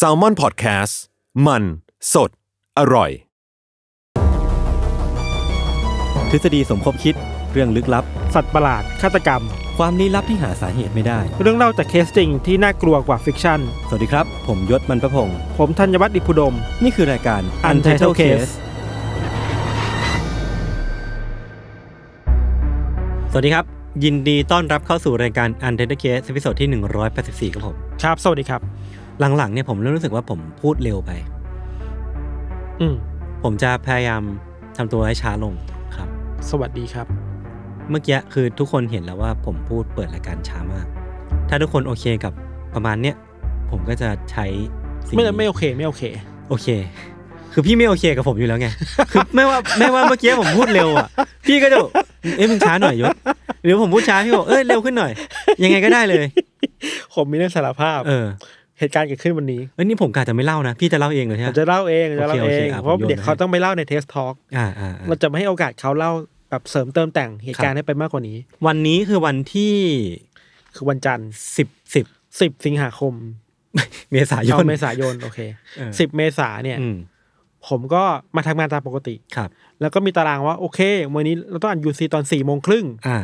s a l ม o n PODCAST มัน สด อร่อย ทฤษฎีสมคบคิด เรื่องลึกลับ สัตว์ประหลาดฆาตกรรม ความลี้ลับที่หาสาเหตุไม่ได้ เรื่องเล่าจากเคสจริงที่น่ากลัวกว่าฟิกชั่นสวัสดีครับ ผมยศมันประพง์ผมธัญวัฒน์อิพุดม นี่คือรายการ Untitled Case สวัสดีครับยินดีต้อนรับเข้าสู่รายการ u n t e r t a c ซีซั่นที่ 184 ครับผม ครับ สวัสดีครับ หลังๆเนี่ยผมเริ่มรู้สึกว่าผมพูดเร็วไป อืมผมจะพยายามทำตัวให้ช้าลงครับ สวัสดีครับ เมื่อกี้คือทุกคนเห็นแล้วว่าผมพูดเปิดรายการช้ามาก ถ้าทุกคนโอเคกับประมาณเนี้ยผมก็จะใช้ ไม่้ไม่โอเค ไม่โอเค โอเคคือพี่ไม่โอเคกับผมอยู่แล้วไง คือไม่ว่าไม่ว่าเมื่อกี้ผมพูดเร็วอ่ะ พี่ก็จะเอ้ยมึงช้าหน่อยยศหรือผมพูดช้าพี่บอก เอ้ยเร็วขึ้นหน่อย ยังไงก็ได้เลย ผมมีเรื่องสารภาพเออเหตุการณ์เกิดขึ้นวันนี้ เอ้ยนี่ผมกาจะไม่เล่านะ พี่จะเล่าเองเลยใช่ไหมผมจะเล่าเอง จะเล่าเอง เพราะเด็กเขาต้องไปเล่าในเทสทอล์กเราจะไม่ให้โอกาสเขาเล่าแบบเสริมเติมแต่งเหตุการณ์ให้ไปมากกว่านี้ วันนี้คือวันที่คือวันจันทร์สิบสิบสิบสิงหาคม เมษายนเมษายน โอเคสิบเมษาเนี่ยผมก็มาทำงานตามปกติครับ แล้วก็มีตารางว่าโอเค วันนี้เราต้องอ่านยูซีตอนสี่โมงครึ่งอ่า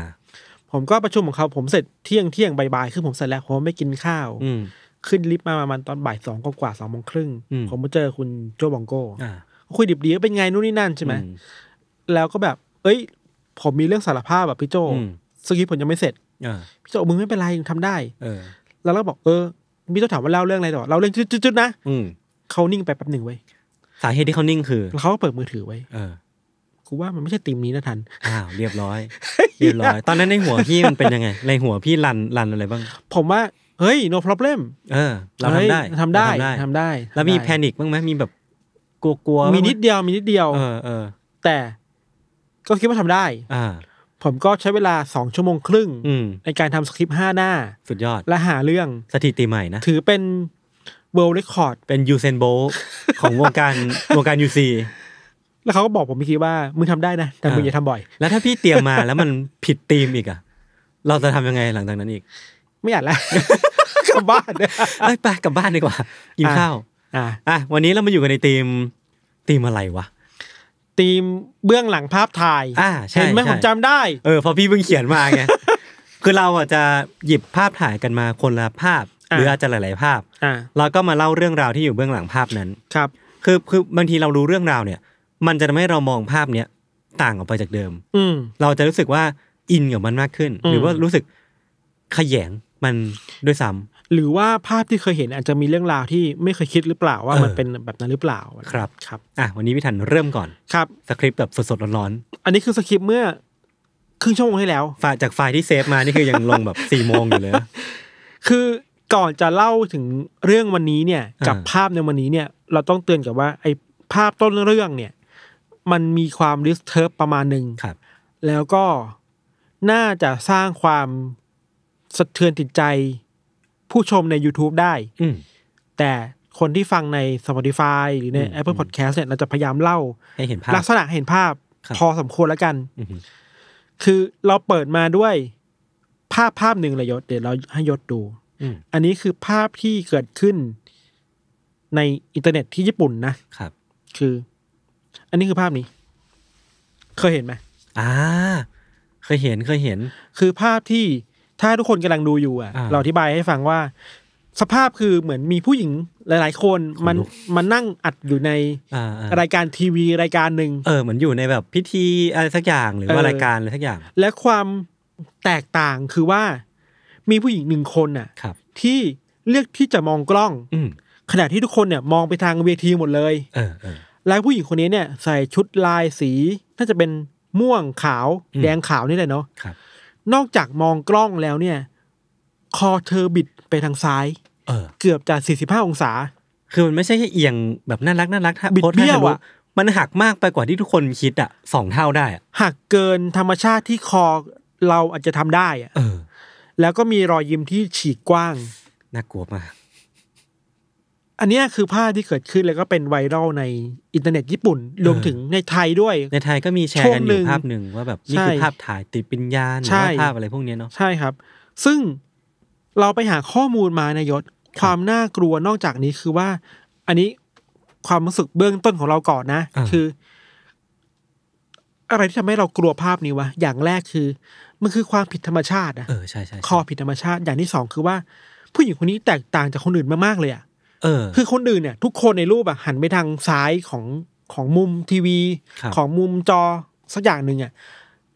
ผมก็ประชุมของเขาผมเสร็จเที่ยงเที่ยงบ่ายคือผมเสร็จแล้วผมไม่กินข้าว ขึ้นลิฟต์มาประมาณตอนบ่ายสองกว่าสองโมงครึ่งผมมาเจอคุณโจบองโก้คุยดิบดีเป็นไงนู่นนี่นั่นใช่ไหม แล้วก็แบบ เอ้ย ผมมีเรื่องสารภาพแบบพี่โจสกิปผมยังไม่เสร็จพี่โจมึงไม่เป็นไรยังทำได้เออแล้วเราบอกเออพี่โจถามว่าเล่าเรื่องอะไรต่อเราเรื่องจุดๆนะเขานิ่งไปแป๊บหนึ่งไว้สาเหตุที่เขานิ่งคือเขาเปิดมือถือไว้ เออกูว่ามันไม่ใช่ทีมนี้นะทันอ้าว เรียบร้อย เรียบร้อย ตอนนั้นในหัวพี่มันเป็นยังไง ในหัวพี่รันรันอะไรบ้างผมว่า เฮ้ย no problem เออ เราทำได้ทำได้ทำได้ แล้วมีแพนิคบ้างไหมมีแบบกลัวๆมีนิดเดียวมีนิดเดียวเออเออแต่ก็คิดว่าทำได้อ่าผมก็ใช้เวลาสองชั่วโมงครึ่งในการทำสคริปต์ห้าหน้าสุดยอดและหาเรื่องสถิติใหม่นะถือเป็นเวิลด์เรคคอร์ดเป็นยูเซนโบของวงการวงการยูซีแล้วเขาก็บอกผมพี่คิดว่า มึงทำได้นะ แต่มึงอย่าทำบ่อย แล้วถ้าพี่เตรียมมาแล้วมันผิดธีมอีกอ่ะ เราจะทำยังไงหลังจากนั้นอีก ไม่อยากแล้วกลับบ้านเอยไปกลับบ้านดีกว่ากินข้าวอ่ะอ่ะวันนี้เรามาอยู่กันในธีมธีมอะไรวะธีมเบื้องหลังภาพถ่าย อ่าใช่เห็นไหมผมจำได้เออพอพี่เพิ่งเขียนมาไงคือเราอ่ะจะหยิบภาพถ่ายกันมาคนละภาพหรืออาจจะหลาย ๆ ภาพเราก็มาเล่าเรื่องราวที่อยู่เบื้องหลังภาพนั้น ครับ คือคือบางทีเรารู้เรื่องราว เนี่ย มันจะทำให้เรามองภาพเนี้ยต่างออกไปจากเดิม อืเราจะรู้สึกว่าอินกับมันมากขึ้น หรือว่ารู้สึกขยงมันด้วยซ้ำ หรือว่าภาพที่เคยเห็นอาจจะมีเรื่องราวที่ไม่เคยคิดหรือเปล่าว่า มันเป็นแบบนั้นหรือเปล่า ครับ ครับ อ่ะวันนี้พี่ถันเริ่มก่อน ครับ สคริปต์แบบสด ๆ ร้อน ๆ อันนี้คือสคริปต์เมื่อครึ่งชั่วโมงให้แล้วจากไฟล์ที่เซฟมานี่คือยังลงแบบสี่โมงอยู่เลย คือก่อนจะเล่าถึงเรื่องวันนี้เนี่ย กับภาพในวันนี้เนี่ย เราต้องเตือนกับว่าไอ้ภาพต้นเรื่องเนี่ย มันมีความดิสเทิร์บประมาณหนึ่งครับแล้วก็น่าจะสร้างความสะเทือนติดใจผู้ชมใน YouTube ได้แต่คนที่ฟังใน Spotify หรือใน Apple Podcast เนี่ยเราจะพยายามเล่าให้เห็นภาพลักษณะเห็นภาพ พอสมควรแล้วกันคือเราเปิดมาด้วย ภาพภาพหนึ่งเลยยศเดี๋ยวเราให้ยศดูอันนี้คือภาพที่เกิดขึ้นในอินเทอร์เน็ตที่ญี่ปุ่นนะ ครับ คือ อันนี้คือภาพนี้ เคยเห็นไหมอ่า เคยเห็นเคยเห็น คือภาพที่ถ้าทุกคนกำลังดูอยู่ อ่ะ เราอธิบายให้ฟังว่า สภาพคือเหมือนมีผู้หญิงหลาย ๆ คนมันมันนั่งอัดอยู่ในรายการทีวี รายการหนึ่งเออเหมือนอยู่ในแบบ พิธีอะไรสักอย่างหรือว่ารายการอะไรสักอย่าง และความแตกต่างคือว่ามีผู้หญิงหนึ่งคนน่ะครับ ที่เลือกที่จะมองกล้อง อืขณะที่ทุกคนเนี่ย มองไปทางเวทีหมดเลยเออเออแล้วผู้หญิงคนนี้เนี่ย ใส่ชุดลายสี น่าจะเป็นม่วงขาว แดงขาวนี่แหละเนาะครับ นอกจากมองกล้องแล้วเนี่ย คอเธอบิดไปทางซ้าย เออ เกือบจะ 45 องศา คือมันไม่ใช่แค่เอียงแบบน่ารักน่ารักาบิดโพสเบี้ยวอะมันหักมากไปกว่าที่ทุกคนคิดอ่ะสองเท่าได้อ่ะหักเกินธรรมชาติที่คอเราอาจจะทำได้อะเแล้วก็มีรอยยิ้มที่ฉีกกว้างน่ากลัวมาก อันนี้คือภาพที่เกิดขึ้นแล้วก็เป็นไวรัลในอินเทอร์เน็ตญี่ปุ่นรวมถึงในไทยด้วย ในไทยก็มีแชร์กันอยู่ภาพหนึ่งว่าแบบนี่คือภาพถ่าย ติดปิญญาหรือภาพอะไรพวกนี้เนาะใช่ครับ ซึ่งเราไปหาข้อมูลมานายศ ความน่ากลัวนอกจากนี้คือว่า อันนี้ความรู้สึกเบื้องต้นของเราก่อนนะ คือ อะไรที่ทำให้เรากลัวภาพนี้วะอย่างแรกคือมันคือความผิดธรรมชาตินะเออใช่ใช่ข้อผิดธรรมชาติอย่างที่สองคือว่า ผู้หญิงคนนี้แตกต่างจากคนอื่นมากๆเลยอ่ะเออคือคนอื่นเนี่ย ทุกคนในรูปอ่ะหันไปทางซ้ายของของมุมทีวี ของมุมจอสักอย่างหนึ่งอ่ะ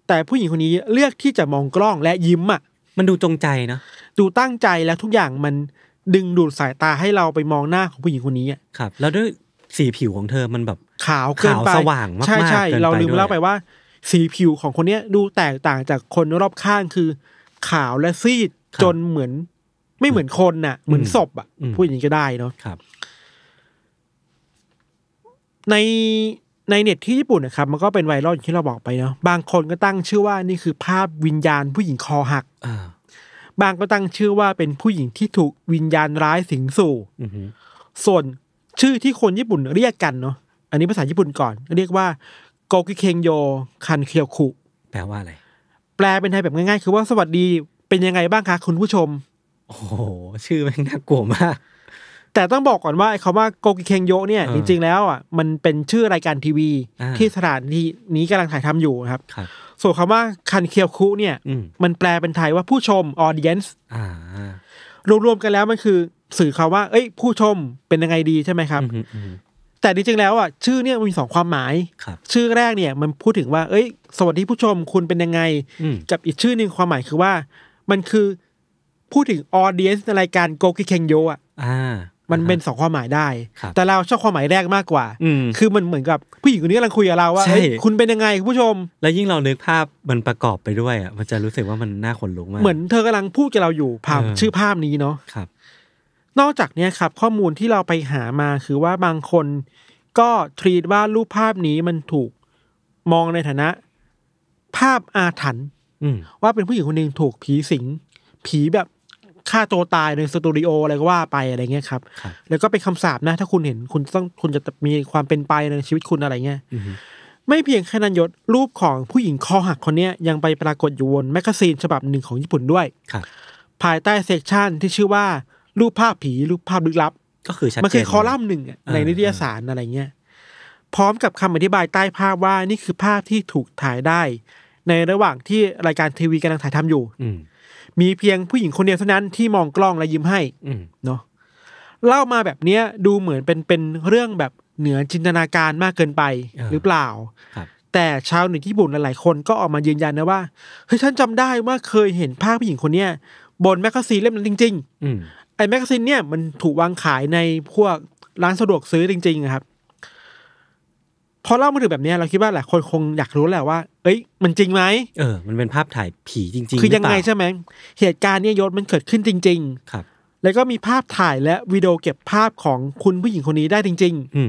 แต่ผู้หญิงคนนี้เลือกที่จะมองกล้องและยิ้มอ่ะ มันดูจงใจนะดูตั้งใจแล้วทุกอย่างมันดึงดูดสายตาให้เราไปมองหน้าของผู้หญิงคนนี้อ่ะครับ แล้วด้วยสีผิวของเธอมันแบบขาวเกินไปสว่างมากใช่ใช่เราลืมเล่าไปว่าสีผิวของคนเนี้ยดูแตกต่างจากคนรอบข้างคือขาวและซีด จนเหมือน ไม่เหมือนคนน่ะ เหมือนศพอ่ะพูดอย่างนี้ก็ได้เนาะครับ ในในเน็ตที่ญี่ปุ่นนะครับมันก็เป็นไวรัลอย่างที่เราบอกไปเนาะบางคนก็ตั้งชื่อว่านี่คือภาพวิญญาณผู้หญิงคอหักบางก็ตั้งชื่อว่าเป็นผู้หญิงที่ถูกวิญญาณร้ายสิงสู่ส่วนชื่อที่คนญี่ปุ่นเรียกกันเนาะอันนี้ภาษาญี่ปุ่นก่อนเรียกว่าโกกิเคงโยคันเคียวคุแปลว่าอะไร แปลเป็นไทยแบบง่ายๆ คือว่าสวัสดีเป็นยังไงบ้างคะ คุณผู้ชม โอ้โห ชื่อมันน่ากลัวมาก แต่ต้องบอกก่อนว่า ไอ้คำว่าโกกิเคงโยเนี่ย จริงๆแล้วอ่ะ มันเป็นชื่อรายการทีวี ที่สถานที่นี้กำลังถ่ายทำอยู่ครับ ส่วนคำว่าคันเคียวคุเนี่ยมันแปลเป็นไทยว่าผู้ชมออเดียนส์รวมๆกันแล้วมันคือ สื่อคาว่า เอ้ย ผู้ชมเป็นยังไงดีใช่ไหมครับแต่จริงๆ แล้วอ่ะชื่อเนี่ยมันมีสองความหมาย ชื่อแรกเนี่ยมันพูดถึงว่าเอ้ย สวัสดีผู้ชมคุณเป็นยังไงกับอีกชื่อหนึ่งความหมายคือว่ามันคือพูดถึงออเดียนในรายการโกกิเคงโยอ่ะมันเป็นสองความหมายได้ แต่เราชอบความหมายแรกมากกว่า คือมันเหมือนกับผู้หญิงคนนี้กำลังคุย กับเราว่าคุณเป็นยังไงผู้ชม แล้วยิ่งเรานึกภาพ มันประกอบไปด้วยอ่ะมันจะรู้สึกว่ามันน่าขนลุกมากเหมือนเธอกำลังพูดกับเราอยู่ผ่านชื่อภาพนี้เนาะนอกจากนี้ครับข้อมูลที่เราไปหามาคือว่าบางคนก็ทรีตว่ารูปภาพนี้มันถูกมองในฐานะภาพอาถรรพ์ว่าเป็นผู้หญิงคนหนึ่งถูกผีสิง ผีแบบฆ่าตัวตายในสตูดิโออะไรก็ว่าไปอะไรเงี้ยครับ แล้วก็เป็นคำสาปนะ ถ้าคุณเห็นคุณต้องคุณจะมีความเป็นไปในชีวิตคุณอะไรเงี้ยไม่เพียงแค่นันยศรูปของผู้หญิงคอหักคนนี้ยังไปปรากฏอยู่บนแมกกาซีน ฉบับหนึ่งของญี่ปุ่นด้วยภายใต้เซกชันที่ชื่อว่ารูปภาพผีรูปภาพลึกลับ ก็คือชัดเจนมันคือคอลัมน์หนึ่ง ในนิตยสารอะไรเงี้ยพร้อมกับคำอธิบายใต้ภาพว่านี่คือภาพที่ถูกถ่ายได้ ในระหว่างที่รายการทีวีกำลังถ่ายทำอยู่ อืมีเพียงผู้หญิงคนเดียวเท่านั้นที่มองกล้องและยิ้มให้เนาะเล่ามาแบบเนี้ย ดูเหมือนเป็นเป็นเรื่องแบบเหนือจินตนาการมากเกินไปหรือเปล่าแต่ชาวเน็ตญี่ปุ่นหลายๆคนก็ออกมายืนยันนะว่าเฮ้ยฉันจำได้ว่าเคยเห็นภาพผู้หญิงคนเนี้ยบนแมกกาซีนเล่มนั้นจริง ๆไอ้แมกกาซีนเนี่ยมันถูกวางขายในพวกร้านสะดวกซื้อจริงๆครับพอเล่ามาถึงแบบนี้เราคิดว่าหลายคนคงอยากรู้แหละว่า เอ้ยมันจริงไหมเออ มันเป็นภาพถ่ายผีจริงๆ คือยังไงใช่ไหมเหตุการณ์เนี่ยยศมันเกิดขึ้นจริงๆครับแล้วก็มีภาพถ่ายและวิดีโอเก็บภาพของคุณผู้หญิงคนนี้ได้จริงๆอื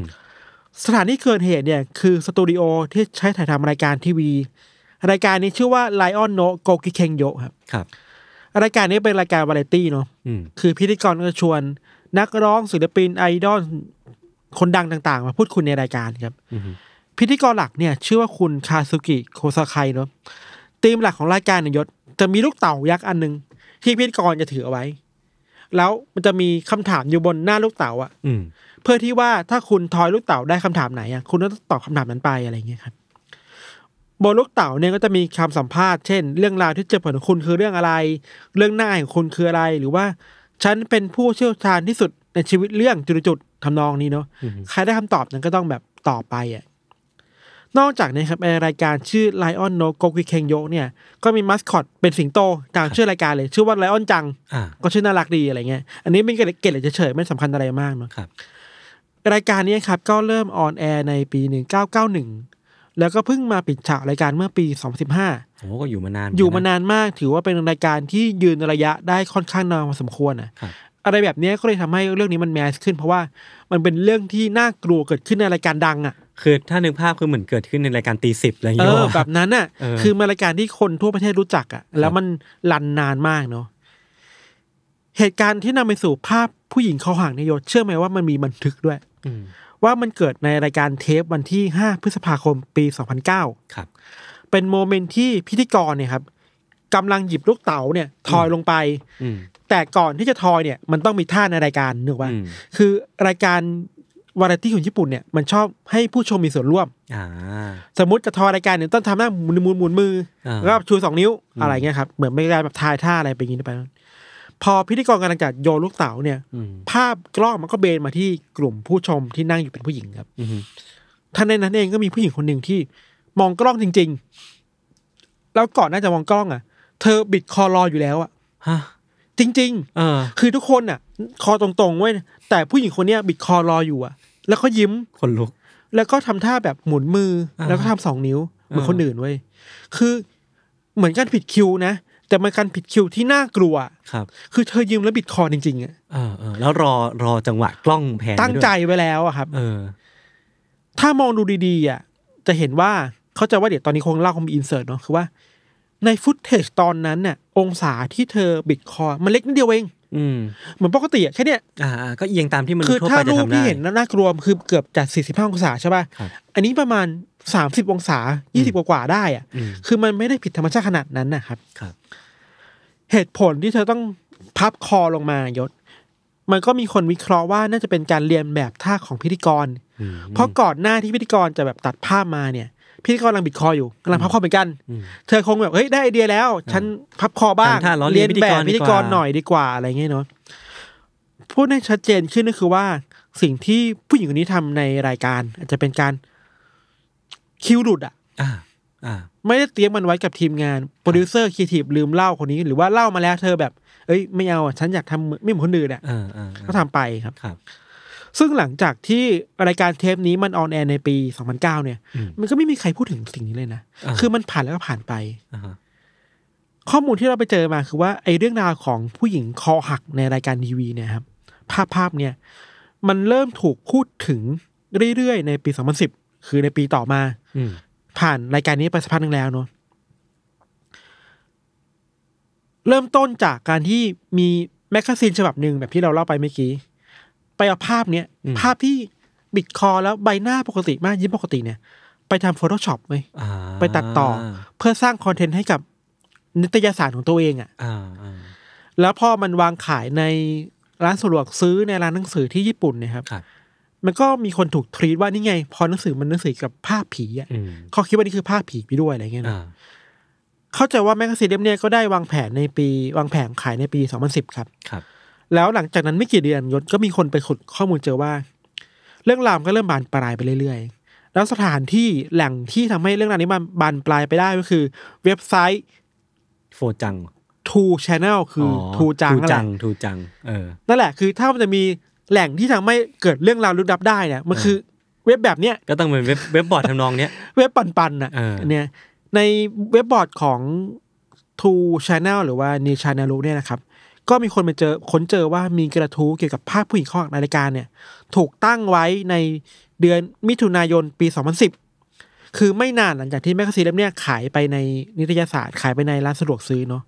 สถานที่เกิดเหตุเนี่ยคือสตูดิโอที่ใช้ถ่ายทำรายการทีวีรายการนี้ชื่อว่า Lion No Go k i k e n Yo ครับครับรายการนี้เป็นรายการวาไรตี้เนาะคือพิธีกรก็ชวน นักร้องศิลปินไอดอลคนดังต่าง ๆ มาพูดคุยในรายการครับพิธีกรหลักเนี่ย ชื่อว่าคุณคาสุกิโคซาไคเนาะธีมหลักของรายการเนี่ยยศจะมีลูกเต่ายักษ์อันหนึ่งที่พิธีกรจะถือเอาไว้ แล้วมันจะมีคำถามอยู่บนหน้าลูกเต่า อ่ะเพื่อที่ว่าถ้าคุณทอยลูกเต่าได้คำถามไหนอ่ะคุณต้องตอบคำถามนั้นไปอะไรเงี้ยครับบนลูกเต่าเนี่ยก็จะมีคำสัมภาษณ์เช่นเรื่องราวที่เจ็บปวดของคุณคือเรื่องอะไร เรื่องหน้าของคุณคืออะไรหรือว่า ฉันเป็นผู้เชี่ยวชาญที่สุดในชีวิตเรื่องจุดๆทำนองนี้เนาะใครได้คำตอบนั้นก็ต้องแบบต่อไปอ่ะนอกจากนี้ครับในรายการชื่อ Lion No g o k i k e n y o เนี่ย ก็มีมัสคอต เป็นสิงโตตามชื่อรายการเลย ชื่อว่าไลออนจังก็ชื่อน่ารักดีอะไรเงี้ย อันนี้เป็นเกล็ดเกล็ดเฉยๆไม่สำคัญอะไรมากเนาะรายการนี้ครับ ก็เริ่มออนแอร์ในปี1991แล้วก็เพิ่งมาปิดฉากรายการเมื่อปี 2015 โอ้ก็อยู่มานาน อยู่มานานมาก ถือว่าเป็นรายการที่ยืนระยะได้ค่อนข้างนานพอสมควรอ่ะ อะไรแบบนี้ก็เลยทำให้เรื่องนี้มันแมสขึ้น เพราะว่ามันเป็นเรื่องที่น่ากลัวเกิดขึ้นในรายการดัง อ่ะ คือถ้านึกภาพคือเหมือนเกิดขึ้นในรายการตีสิบอะไรอย่างเงี้ยแบบนั้นอ่ะ คือมารายการที่คนทั่วประเทศรู้จักอ่ะ แล้วมันลันนานมากเนาะ เหตุการณ์ที่นำไปสู่ภาพผู้หญิงเขาห่างนายศเชื่อไหมว่ามันมีบันทึกด้วยว่ามันเกิดในรายการเทปวันที่ 5 พฤษภาคมปี 2009 ครับ เป็นโมเมนต์ที่พิธีกรเนี่ยครับกำลังหยิบลูกเต๋าเนี่ยทอยลงไปแต่ก่อนที่จะทอยเนี่ยมันต้องมีท่าในรายการนึกว่า คือรายการวาไรตี้ของญี่ปุ่นเนี่ย มันชอบให้ผู้ชมมีส่วนร่วมสมมติจะทอรายการเนี่ยต้องทำหน้าหมุนหมุนมุนมือแล้วชูสองนิ้วอะไรเงี้ยครับเหมือนไม่ได้แบบทายท่าอะไรไปงี้ไปพอพิธีกรกำลังจะโยนลูกเต๋าเนี่ยภาพกล้องมันก็เบนมาที่กลุ่มผู้ชมที่นั่งอยู่เป็นผู้หญิงครับท่านในนั้นเองก็มีผู้หญิงคนหนึ่งที่มองกล้องจริง ๆ แล้วก่อนน่าจะมองกล้องอ่ะ เธอบิดคอรออยู่แล้วอ่ะจริงๆอคือทุกคนอ่ะ คอตรงๆไว้แต่ผู้หญิงคนเนี้ยบิดคอรออยู่อ่ะ แล้วก็ยิ้มคนลุกแล้วก็ทำท่าแบบหมุนมือแล้วก็ทำสองนิ้ว เหมือนคนอื่นเว้ยคือเหมือนกันผิดคิวนะแต่มันการผิดคิวที่น่ากลัว ครับ คือเธอยืมแล้วบิดคอจริง ๆอ่ะเออเออแล้วรอรอจังหวะกล้องแผนตั้งใจไว้แล้วอะครับ เออ ถ้ามองดูดีๆอ่ะ จะเห็นว่า เขาจะว่าเดี๋ยวตอนนี้คงเล่าคงมีอินเสิร์ตเนาะ คือว่าในฟุตเทจตอนนั้นเนี่ยองศาที่เธอบิดคอมันเล็กนิดเดียวเองเหมือนปกติอะแค่เนี้ยอ่าก็เอียงตามที่มันคือถ้ารูปที่เห็นน่ากลัวคือเกือบจะสี่สิบห้าองศาใช่ป่ะอันนี้ประมาณสามสิบองศายี่สิบกว่าได้อ่ะคือมันไม่ได้ผิดธรรมชาติขนาดนั้นนะครับ ครับ เหตุผลที่เธอต้องพับคอลงมายศ มันก็มีคนวิเคราะห์ว่าน่าจะเป็นการเรียนแบบท่าของพิธีกร เพราะก่อนหน้าที่พิธีกรจะแบบตัดภาพมาเนี่ยพี่กำลังบิดคออยู่กำลังพับคอเหมือนกัน เธอคงแบบเฮ้ยได้ไอเดียแล้ว ฉันพับคอบ้าง เรียนแบบพิธีกรหน่อยดีกว่า อะไรเงี้ยเนาะพูดให้ชัดเจนขึ้นก็คือว่าสิ่งที่ผู้หญิงคนนี้ทำในรายการ อาจจะเป็นการคิวหลุดอ่ะ ไม่ได้เตรียมมันไว้กับทีมงาน โปรดิวเซอร์ครีเอทีฟลืมเล่าคนนี้หรือว่าเล่ามาแล้วเธอ แบบเอ้ย ไม่เอาฉันอยากทำไม่เหมือนคนอื่นอ่ะก็ทำไปครับซึ่งหลังจากที่รายการเทปนี้มันออนแอร์ในปี 2009 เนี่ย มันก็ไม่มีใครพูดถึงสิ่งนี้เลยนะ คือมันผ่านแล้วก็ผ่านไป ข้อมูลที่เราไปเจอมาคือว่าไอ้เรื่องราวของผู้หญิงคอหักในรายการทีวี เนี่ยครับ ภาพภาพเนี่ย มันเริ่มถูกพูดถึงเรื่อย ๆ ในปี 2010 คือในปีต่อมา ผ่านรายการนี้ไปสักพักหนึ่งแล้วเนาะเริ่มต้นจากการที่มีแมกกาซีนฉบับหนึ่งแบบที่เราเล่าไปเมื่อกี้ไปเอาภาพเนี้ยภาพที่บิดคอ แล้วใบหน้าปกติมากยิ้มปกติเนี่ย ไปทำโฟโต้ช็อปไปไปตัดต่อ เพื่อสร้างคอนเทนต์ให้กับนิตยสารของตัวเองอ่ะแล้วพอมันวางขายในร้านสะดวกซื้อในร้านหนังสือที่ญี่ปุ่นเนี่ยครับมันก็มีคนถูกทรีตว่านี่ไง พอหนังสือมันหนังสือกับภาพผีอ่ะเขาคิดว่านี่คือภาพผีไปด้วย อะไรเงี้ยนะเข้าใจว่าแมกกาซีนเล่มเนี่ยก็ได้วางแผนในปีวางแผนขายในปีสองพันสิบครับแล้วหลังจากนั้นไม่กี่เดือนยศก็มีคนไปขุดข้อมูลเจอว่า เรื่องราวก็เริ่มบานปลายไปเรื่อยๆ แล้วสถานที่แหล่งที่ทำให้เรื่องราวนี้มันบานปลายไปได้ก็คือเว็บไซต์โฟจังทูชแนลคือทูจังนั่นแทูจังเออนั่นแหละคือถ้ามันจะมีแหล่งที่ทำให้เกิดเรื่องราวลึกลับได้เนี่ยมันคือเว็บแบบเนี้ยก็ต้องเป็นเว็บเว็บบอร์ดทำนองเนี้ย เว็บปันปันอ่ะเนี่ยในเว็บบอร์ดของทูชแนลหรือว่านิชานาลูเนี่ยนะครับก็มีคนไปเจอค้นเจอว่ามีกระทู้เกี่ยวกับภาพผู้หญิงข้อหักในรายการเนี่ย ถูกตั้งไว้ในเดือนมิถุนายนปี 2010 คือไม่นานหลังจากที่แมกกาซีนเล่มนี้ขายไปในนิตยสารขายไปในร้านสะดวกซื้อเนาะ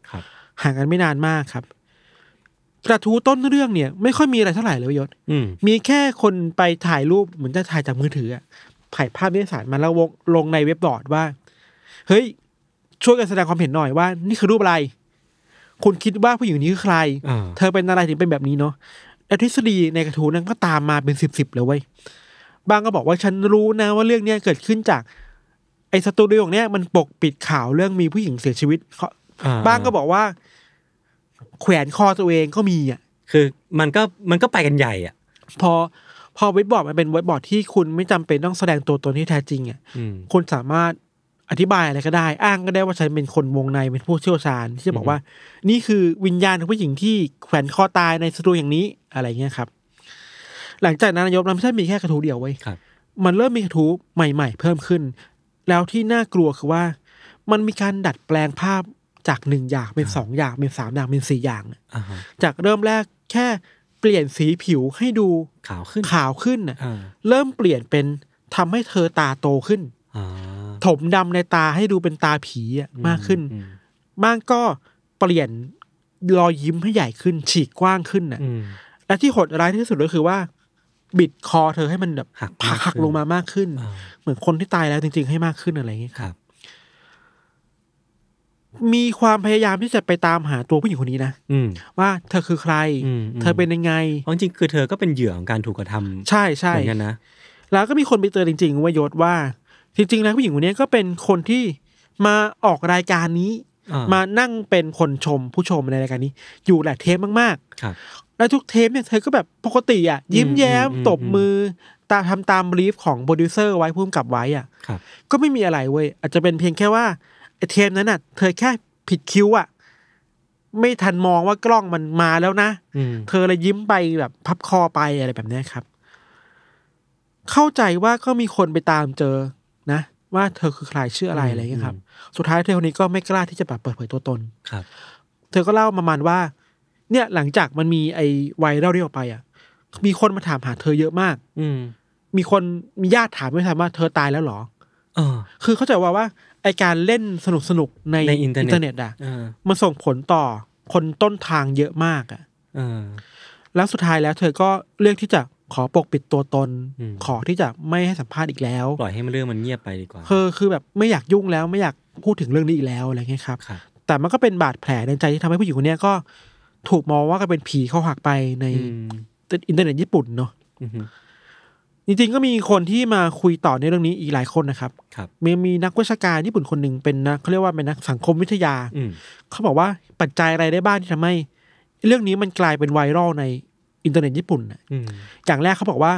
ห่างกันไม่นานมากครับ กระทู้ต้นเรื่องเนี่ย ไม่ค่อยมีอะไรเท่าไหร่เลยยศ มีแค่คนไปถ่ายรูปเหมือนจะถ่ายจากมือถือถ่ายภาพนิตยสารมาแล้วลงในเว็บบอร์ดว่า เฮ้ยช่วยกันแสดงความเห็นหน่อยว่า นี่คือรูปอะไรคุณคิดว่าผู้หญิงนี้คือใคร เธอเป็นอะไรถึงเป็นแบบนี้เนาะแทฤษฎีในกระทู้นั้นก็ตามมาเป็นสิบๆเลยเว้ย บางก็บอกว่าฉันรู้นะ ว่าเรื่องเนี้ยเกิดขึ้นจาก ไอสตูดิโอเนี้ยมันปกปิดข่าวเรื่องมีผู้หญิงเสียชีวิตเขาบางก็บอกว่า แขวนคอตัวเองก็มีอ่ะ คือ มันก็มันก็ไปกันใหญ่อ่ะ พอ พอเว็บบอร์ดมันเป็นเว็บบอร์ดที่คุณไม่จำเป็นต้องแสดงตัวตนที่แท้จริงอ่ะ คุณสามารถอธิบายอะไรก็ได้อ้างก็ได้ว่าฉันเป็นคนวงในเป็นผู้เชี่ยวชาญ ที่จะบอกว่า นี่คือวิญญาณของผู้หญิงที่แขวนคอตายในสตูอย่างนี้อะไรเงี้ยครับ หลังจากนั้นนายกัไม่ใช่มีแค่กระทูเดียวไว้มันเริ่มมีกระทูใหม่ๆเพิ่มขึ้น แล้วที่น่ากลัวคือว่ามันมีการดัดแปลงภาพจากหนึ่งอย่างเป็นสองอย่าง เป็นสามอย่างเป็นสี่อย่างจากเริ่มแรกแค่เปลี่ยนสีผิวให้ดูขาวขึ้นขาวขึ้นเริ่มเปลี่ยนเป็นทำให้เธอตาโตขึ้นถมดำในตาให้ดูเป็นตาผีมากขึ้นบ้างก็เปลี่ยน รอยยิ้มให้ใหญ่ขึ้น ฉีกกว้างขึ้นน่ะ และที่โหดร้ายที่สุดก็คือว่า บิดคอเธอให้มันแบบหักหักลงมามากขึ้นเหมือนคนที่ตายแล้วจริง ๆ ให้มากขึ้นอะไรอย่างนี้ครับ มีความพยายามที่จะไปตามหาตัวผู้หญิงคนนี้นะอืว่าเธอคือใคร เธอเป็นยังไงจริงๆคือเธอก็เป็นเหยื่อของการถูกกระทำ ใช่ใช่เหมือนกันนะแล้วก็มีคนไปเตือนจริงๆ ว่ายศว่าจริงๆแล้วผู้หญิงคนนี้ก็เป็นคนที่มาออกรายการนี้ มานั่งเป็นคนชมผู้ชมในรายการนี้ อยู่หลายเทปมากๆแล้วทุกเทปเนี่ยเธอก็แบบปกติอ่ะ ยิ้มแย้มตบมือตามทำตามรีฟของโปรดิวเซอร์ไว้พุ่มกับไว้อ่ะก็ไม่มีอะไรเว้ย อาจจะเป็นเพียงแค่ว่าไอเทมนั้นน่ะ เธอแค่ผิดคิวอ่ะ ไม่ทันมองว่ากล้องมันมาแล้วนะเธอเลยยิ้มไปแบบ พับคอไปอะไรแบบนี้ครับ เข้าใจว่าก็มีคนไปตามเจอนะว่าเธอคือใครชื่ออะไรอะไรอย่างนี้ครับ สุดท้ายเธอคนนี้ก็ไม่กล้าที่จะแบบเปิดเผยตัวตนครับ เธอก็เล่ามามันว่า เนี่ยหลังจากมันมีไอ้ไวรัลเรี่ออกไปอ่ะ มีคนมาถามหาเธอเยอะมาก อืมีคนมีญาติถามไม่ถามว่าเธอตายแล้วหรออ คือเข้าใจว่าว่าไอการเล่นสนุกสนุกในในอินเทอร์เน็ตอ่ะมันส่งผลต่อคนต้นทางเยอะมากอ่ะแล้วสุดท้ายแล้วเธอก็เลือกที่จะขอปกปิดตัวตน ขอที่จะไม่ให้สัมภาษณ์อีกแล้ว ปล่อยให้มันเรื่องมันเงียบไปดีกว่าเออคือแบบไม่อยากยุ่งแล้วไม่อยากพูดถึงเรื่องนี้อีกแล้วอะไรเงี้ยครับ แต่มันก็เป็นบาดแผลในใจที่ทำให้ผู้หญิงคนนี้ก็ถูกมองว่าก็เป็นผีเขาหักไปในอินเทอร์เน็ตญี่ปุ่นเนาะจริงๆก็มีคนที่มาคุยต่อในเรื่องนี้อีกหลายคนนะครับรบมีมีนักวิชาการญี่ปุ่นคนหนึ่งเป็นนะเขาเรียกว่าเป็นนักสังคมวิทยาเขาบอกว่าปัจจัยอะไรได้บ้างที่ทำให้ เรื่องนี้มันกลายเป็นไวรัลในอินเทอร์เน็ตญี่ปุ่นนะอย่างแรกเขาบอกว่า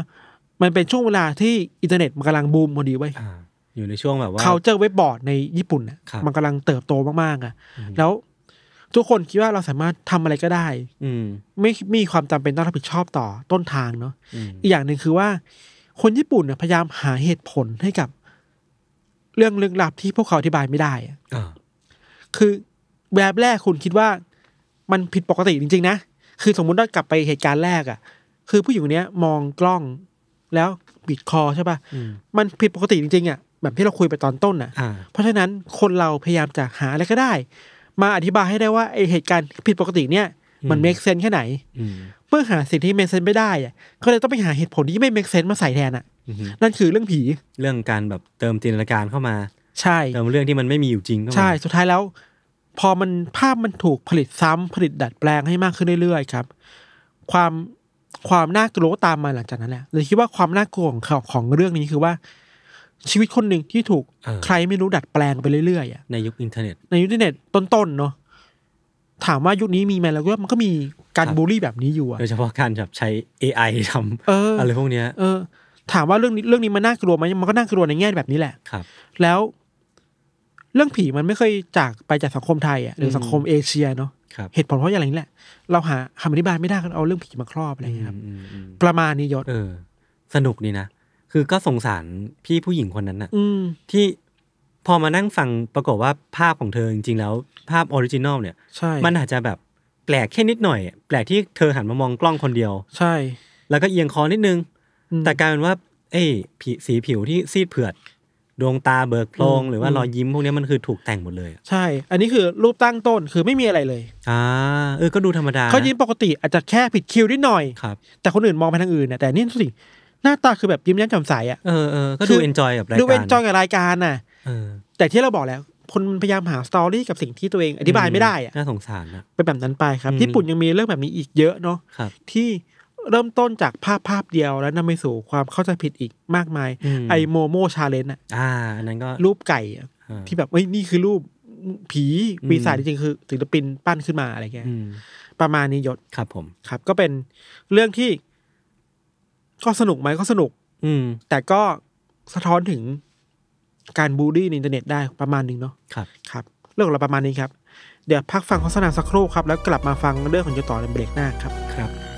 มันเป็นช่วงเวลาที่อินเทอร์เน็ตมันกำลังบูมพอดีไว้อยู่ในช่วงแบบว่าเขาเจอเว็บบอร์ดในญี่ปุ่นนะมันกำลังเติบโตมาก ๆ อ่ะ แล้วทุกคนคิดว่าเราสามารถทำอะไรก็ได้ อืไม่มีความจำเป็นต้องรับผิดชอบต่อต้นทางเนาะอีกอย่างหนึ่งคือว่า คนญี่ปุ่นเนี่ยพยายามหาเหตุผลให้กับเรื่องลึกลับที่พวกเขาอธิบายไม่ได้อ่ะคือแบบแรกคุณคิดว่ามันผิดปกติ จริง ๆ นะคือสมมุติว่ากลับไปเหตุการณ์แรกอะ่ะคือผู้หญิงเนี้ยมองกล้องแล้วบิดคอใช่ปะ่ะมันผิดปกติจริงๆอะ่ะแบบที่เราคุยไปตอนต้นะ่ะเพราะฉะนั้นคนเราพยายามจะหาอะไรก็ได้ มาอธิบายให้ได้ว่าไอเหตุการณ์ผิดปกติเนี่ย มันเมคเซนแค่ไหนเมื่อหาสิ่งที่เมคเซนไม่ได้อ่ะก็เลยต้องไปหาเหตุผลที่ไม่เมคเซนมาใส่แทนอ่ะนั่นคือเรื่องผีเรื่องการแบบเติมจินตนาการเข้ามาใช่เติมเรื่องที่มันไม่มีอยู่จริงเข้ามาใช่สุดท้ายแล้วพอมันภาพมันถูกผลิตซ้ำผลิตดัดแปลงให้มากขึ้นเรื่อยๆ ครับ ความความน่ากลัวตามมาหลังจากนั้นแหละเลยคิดว่าความน่ากลัวของของเรื่องนี้คือว่า ชีวิตคนหนึ่งที่ถูกใครไม่รู้ดัดแปลงไปเรื่อยๆในยุคอินเทอร์เน็ตในยุคอินเทอร์เน็ตต้นๆเนาะถามว่ายุคนี้มีไหมแล้วก็มันก็มีการบูลลี่แบบนี้อยู่อะโดยเฉพาะการแบบใช้ AI ทำอออะไรพวกเนี้ยเออถามว่าเรื่องนี้เรื่องนี้มันน่ากลัวไหมมันก็น่ากลัวในแง่แบบนี้แหละครับ แล้วเรื่องผีมันไม่เคยจากไปจากสังคมไทยอ่ะหรือสังคมเอเชียเนาะเหตุผลเพราะอย่างไรนี่แหละ เราหาคำอธิบายไม่ได้กเอาเรื่องผีมาครอบอะไรอย่างเงี้ยครับประมาณนี้ยศสนุกดีนะ คือก็สงสารพี่ผู้หญิงคนนั้นน่ะที่พอมานั่งฟังปรากฏว่าภาพของเธอจริงๆแล้ว ภาพออริจินอลเนี่ยใช่มันอาจจะแบบแปลกแค่นิดหน่อย แปลกที่เธอหันมามองกล้องคนเดียว ใช่ แล้วก็เอียงคอนิดนึงแต่กลายเป็นว่าเอ้ผีสีผิวที่ซีดเผือดดวงตาเบิกโพลงหรือว่ารอยยิ้มพวกนี้มันคือถูกแต่งหมดเลย ใช่ อันนี้คือรูปตั้งต้นคือไม่มีอะไรเลยอ่าเออก็ดูธรรมดาเขายิ้มปกติอาจจะแค่ผิดคิวนิดหน่อยครับแต่คนอื่นมองไปทางอื่นนะแต่นี่สิ หน้าตาคือแบบยิ้มแย้มแจ่มใสอ่ะเออเออก็ดูเอนจอยกับรายการดูเอนจอยกับรายการน่ะแต่ที่เราบอกแล้วคนพยายามหาสตอรี่กับสิ่งที่ตัวเองอธิบายไม่ได้อ่ะน่าสงสารนะเป็นแบบนั้นไปครับญี่ปุ่นยังมีเรื่องแบบนี้อีกเยอะเนาะที่เริ่มต้นจากภาพภาพเดียวแล้วนำไปสู่ความเข้าใจผิดอีกมากมาย ไอโมโมชาเลนจ์อ่ะอ่านั้นก็ รูปไก่ ที่แบบเอ้ยนี่คือรูปผี ปีศาจจริงๆคือศิลปินปั้นขึ้นมาอะไรเงี้ยประมาณนี้ยศครับ ผมครับ ก็เป็นเรื่องที่ ก็สนุกไหมก็สนุก อืม แต่ก็สะท้อนถึงการบูลลี่ในอินเทอร์เน็ตได้ประมาณนึงเนาะครับครับ เรื่องเราประมาณนี้ครับ เดี๋ยวพักฟังโฆษณาสักครู่ครับแล้วกลับมาฟังเรื่องของยศต่อในเบรกหน้าครับครับ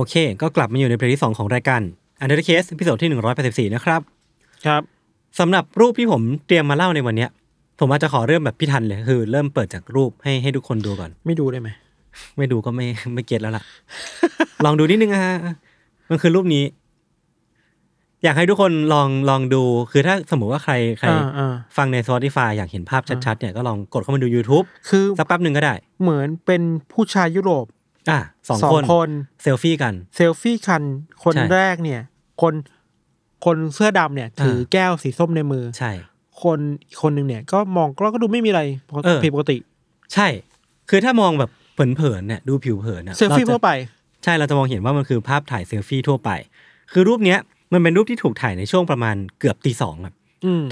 โอเคก็กลับมาอยู่ในเพลงที่2ของรายการอันเดอร์เคสพิโซดที่หนึ่งร้อยแปดสิบสี่นะครับ ครับสำหรับรูปที่ผมเตรียมมาเล่าในวันนี้ผมอาจจะขอเริ่มแบบพี่ทันเลย คือ เริ่มเปิดจากรูปให้ให้ทุกคนดูก่อน ไม่ดูได้ไหม ไม่ดูก็ไม่ไม่เก็ตแล้วล่ะ ลองดูนิดนึงฮะมันคือรูปนี้ อยากให้ทุกคนลองลองดู คือถ้าสมมุติว่าใครใครฟังใน s p o t ฟ f าอยากเห็นภาพชัดๆเนี่ยก็ลองกดเข้ามาดู YouTube คือสักแป๊บหนึ่งก็ได้เหมือนเป็นผู้ชายยุโรปอ่ะสองคนเซลฟี่กันเซลฟี่กันคนแรกเนี่ยคนคนเสื้อดำเนี่ยถือแก้วสีส้มในมือใช่ คนคนหนึ่งเนี่ยก็มองกล้องก็ดูไม่มีอะไรผิดปกติ ใช่คือถ้ามองแบบเผินๆเนี่ยดูผิวเผินเซลฟี่ทั่วไป ใช่เราจะมองเห็นว่ามันคือภาพถ่ายเซลฟี่ทั่วไป คือรูปเนี้ยมันเป็นรูปที่ถูกถ่ายในช่วงประมาณเกือบตีสองครับ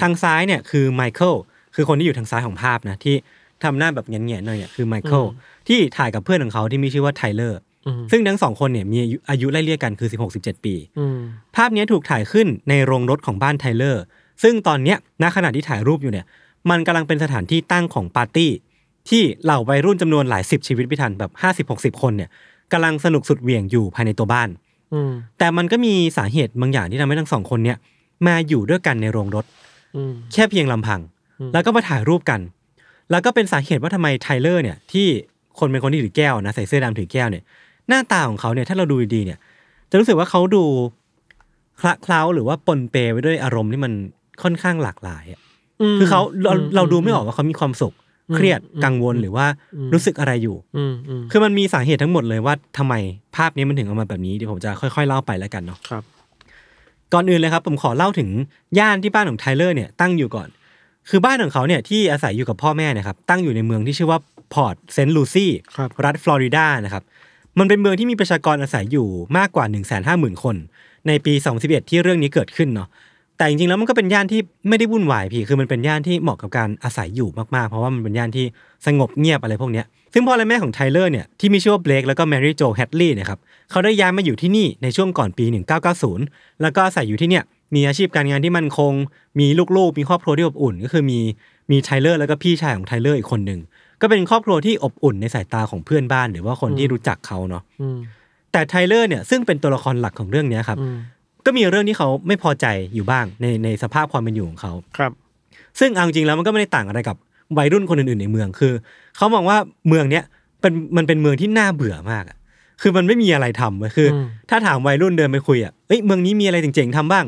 ทางซ้ายเนี่ยคือไมเคิลคือคนที่อยู่ทางซ้ายของภาพนะที่ทำหน้าแบบเงี้ยๆหน่อย่คือไมเคิลที่ถ่ายกับเพื่อนของเขาที่มีชื่อว่าไทเลอร์ซึ่งทั้งสองคนเนี่ยมีอายุไล่เลี่ยกันคือสสิิบบหกเจ็ดปีภาพนี้ถูกถ่ายขึ้นในโรงรถของบ้านไทเลอร์ ซึ่งตอนเนี้ยณขณะที่ถ่ายรูปอยู่เนี่ยมันกำลังเป็นสถานที่ตั้งของปาร์ตี้ที่เหล่าวัยรุ่นจำนวนหลายสิบชีวิตพิธันแบบห้าสิบหกสิบคนเนี่ยกำลังสนุกสุดเหวี่ยงอยู่ภายในตัวบ้านแต่มันก็มีสาเหตุบางอย่างที่ทำให้ทั้งสองคนเนี่ยมาอยู่ด้วยกันในโรงรถแค่เพียงลำพัง แล้วก็มาถ่ายรูปกันแล้วก็เป็นสาเหตุว่าทำไมไทเลอร์เนี่ย ที่คนเป็นคนที่ถือแก้วนะใส่เสื้อดำถือแก้วเนี่ย หน้าตาของเขาเนี่ยถ้าเราดูดีเนี่ยจะรู้สึกว่าเขาดูคละเคล้าหรือว่าปนเปไปด้วยอารมณ์ที่มันค่อนข้างหลากหลายอ่ะคือเขาเราเราดูไม่ออกว่าเขามีความสุขเครียดกังวลหรือว่ารู้สึกอะไรอยู่คือมันมีสาเหตุทั้งหมดเลยว่าทำไมภาพนี้มันถึงออกมาแบบนี้เดี๋ยวผมจะค่อยๆเล่าไปแล้วกันเนาะครับ ก่อนอื่นเลยครับ ผมขอเล่าถึงย่านที่บ้านของไทเลอร์เนี่ย ตั้งอยู่ก่อนคือบ้านของเขาเนี่ยที่อาศัยอยู่กับพ่อแม่นะครับตั้งอยู่ในเมืองที่ชื่อว่าพอร์ตเซนต์ลูซี่รัฐฟลอริดานะครับมันเป็นเมืองที่มีประชากรอาศัยอยู่มากกว่า1 5 0 0 0นคน ในปี2011ที่เรื่องนี้เกิดขึ้นเนาะแต่จริงๆแล้วมันก็เป็นย่านที่ไม่ได้วุ่นวายพี่ คือมันเป็นย่านที่เหมาะกับการอาศัยอยู่มากๆเพราะว่ามันเป็นย่านที่สงบเงียบอะไรพวกเนี้ยซึ่งพ่อและแม่ของไทเลอร์เนี่ยที่มีชื่อว่าเบลกแล้วก็แมรี่โจแฮตลีย์นะครับเขาได้ย้ายมาอยู่ที่นี่ในช่วงก่อนปี 1990แล้วก็อาศัยอยู่ที่เนี่ยมีอาชีพการงานที่มั่นคง มีลูกๆมีครอบครัวที่อบอุ่น ก็คือมี มีไทเลอร์แล้วก็พี่ชายของไทเลอร์อีกคนหนึ่ง ก็เป็นครอบครัวที่อบอุ่น ในสายตาของเพื่อนบ้าน หรือว่าคนที่รู้จักเขาเนาะแต่ไทเลอร์เนี่ย ซึ่งเป็นตัวละครหลักของเรื่องเนี้ยครับ ก็มีเรื่องที่เขาไม่พอใจอยู่บ้างในในสภาพความเป็นอยู่ของเขา ครับ ซึ่งอังจริงแล้วมันก็ไม่ได้ต่างอะไรกับวัยรุ่นคนอื่นๆ ในเมือง คือ เขามองว่าเมืองเนี้ยเป็นมันเป็นเมืองที่น่าเบื่อมากคือมันไม่มีอะไรทำเลยคือ ถ้าถามวัยรุ่นเดินไปคุยอ่ะเอ้ยเมืองนี้มีอะไรเจ๋งๆทาบ้าง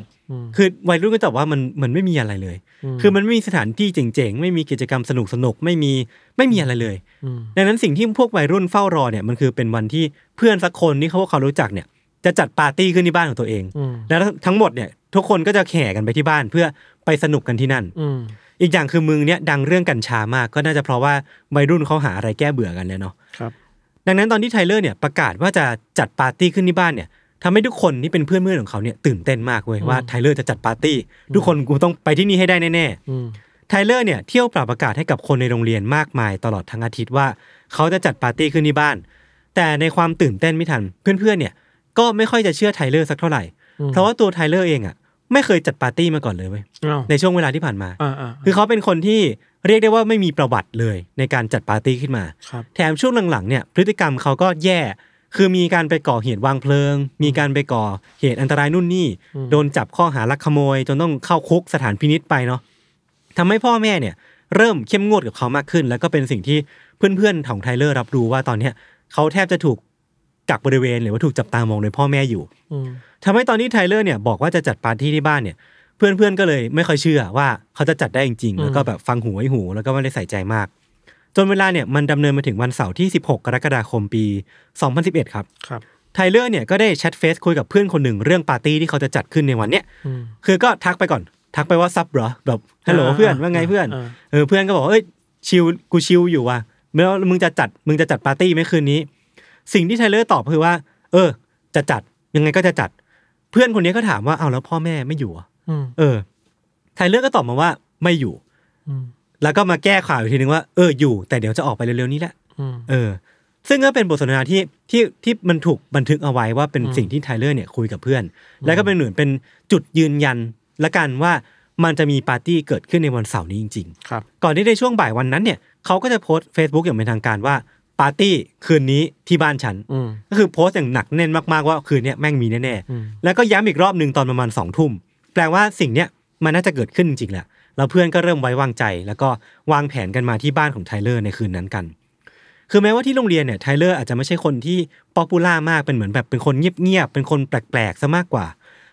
คือวัยรุ่นก็จะว่ามันมันไม่มีอะไรเลย คือมันไม่มีสถานที่เจ๋งๆ ไม่มีกิจกรรมสนุกสนุกไม่มีไม่มีอะไรเลยดังนั้นสิ่งที่พวกวัยรุ่นเฝ้ารอเนี่ยมันคือเป็นวันที่เพื่อนสักคนที่เขาว่าเขารู้จักเนี่ยจะจัดปาร์ตี้ขึ้นที่บ้านของตัวเองแล้วทั้งหมดเนี่ยทุกคนก็จะแข่กันไปที่บ้านเพื่อไปสนุกกันที่นั่นอีกอย่างคือมึงเนี่ยดังเรื่องกัญชามากก็น่าจะเพราะว่าวัยรุ่นเขาหาอะไรแก้เบื่อกันเนยเนาะดังนั้นตอนที่ไทเลอร์เนี่ยประกาศว่าจะจัดปาร์ตี้ขึ้นที่บ้านเนี่ยทำให้ทุกคนที่เป็นเพื่อนเพื่อนของเขาเนี่ยตื่นเต้นมากเว้ยว่าไทเลอร์จะจัดปาร์ตี้ทุกคนกูต้องไปที่นี่ให้ได้แน่ๆไทเลอร์เนี่ยเที่ยวปรับอากาศให้กับคนในโรงเรียนมากมาย ตลอดทั้งอาทิตย์ว่า เขาจะจัดปาร์ตี้ขึ้นที่บ้าน แต่ในความตื่นเต้นไม่ทันเพื่อนๆเนี่ย ก็ไม่ค่อยจะเชื่อไทเลอร์สักเท่าไหร่เพราะว่าตัวไทเลอร์เองอ่ะไม่เคยจัดปาร์ตี้มาก่อนเลยเว้ยในช่วงเวลาที่ผ่านมาคือเขาเป็นคนที่เรียกได้ว่าไม่มีประวัติเลย ในการจัดปาร์ตี้ขึ้นมาแถมช่วงหลังๆเนี่ยพฤติกรรมเขาก็แย่คือมีการไปก่อเหตุวางเพลิง มีการไปก่อเหตุอันตรายนู่นนี่ โดนจับข้อหาลักขโมย จนต้องเข้าคุกสถานพินิษไปเนาะทำให้พ่อแม่เนี่ย เริ่มเข้มงวดกับเขามากขึ้น แล้วก็เป็นสิ่งที่เพื่อนๆของไทเลอร์รับรู้ว่าตอนเนี้ยเขาแทบจะถูกกักบริเวณหรือว่าถูกจับตามองโดยพ่อแม่อยู่ทำให้ตอนนี้ไทเลอร์เนี่ยบอกว่าจะจัดปาร์ตี้ที่บ้านเนี่ย เพื่อนๆก็เลยไม่ค่อยเชื่อ ว่าเขาจะจัดได้จริงๆ แล้วก็แบบฟังหูไว้หู แล้วก็ไม่ได้ใส่ใจมากจนเวลาเนี่ยมันดำเนินมาถึงวันเสาร์ที่ 16 กรกฎาคมปี 2011 ครับครับไทเลอร์เนี่ยก็ได้แชทเฟซคุยกับเพื่อนคนหนึ่งเรื่องปาร์ตี้ที่เขาจะจัดขึ้นในวันเนี้ยคือก็ทักไปก่อน ทักไปว่าซับเหรอแบบฮัลโหลเพื่อนว่าไงเพื่อน เออเพื่อนก็บอกเอ้ยชิลกูชิลอยู่ว่ะเมื่อมึงจะจัด มึงจะจัดปาร์ตี้ไหมคืนนี้ สิ่งที่ไทเลอร์ตอบคือว่า เออจะจัดยังไงก็จะจัด เพื่อนคนนี้ก็ถามว่าเอาแล้วพ่อแม่ไม่อยู่อเออ ไทเลอร์ก็ตอบมาว่าไม่อยู่แล้วก็มาแก้ข่าวอีกทีนึงว่าเอออยู่ แต่เดี๋ยวจะออกไปเร็วๆนี้แหละเออ ซึ่งก็เป็นบทสนทนาที่ที่ที่มันถูกบันทึกเอาไว้ว่าเป็นสิ่งที่ไทเลอร์เนี่ยคุยกับเพื่อน แล้วก็เป็นเหมือนเป็นจุดยืนยันละกันว่ามันจะมีปาร์ตี้เกิดขึ้นในวันเสาร์นี้จริง ๆ ครับ ก่อนที่ในช่วงบ่ายวันนั้นเนี่ยเขาก็จะโพสต์ Facebook อย่างเป็นทางการว่าปาร์ตี้คืนนี้ที่บ้านฉันก็คือโพสต์อย่างหนักแน่นมากๆว่าคืนนี้แม่งมีแน่ๆแล้วก็ย้ำอีกรอบหนึ่งตอนประมาณสองทุ่มแปลว่าสิ่งเนี้ยมันน่าจะเกิดขึ้นจริงแหละแล้วเพื่อนก็เริ่มไว้วางใจ แล้วก็วางแผนกันมาที่บ้านของไทเลอร์ในคืนนั้นกัน คือแม้ว่าที่โรงเรียนเนี่ยไทเลอร์อาจจะไม่ใช่คนที่ป๊อปปูล่ามากเป็นเหมือนแบบเป็นคนเงียบๆเป็นคนแปลกๆซะมากกว่า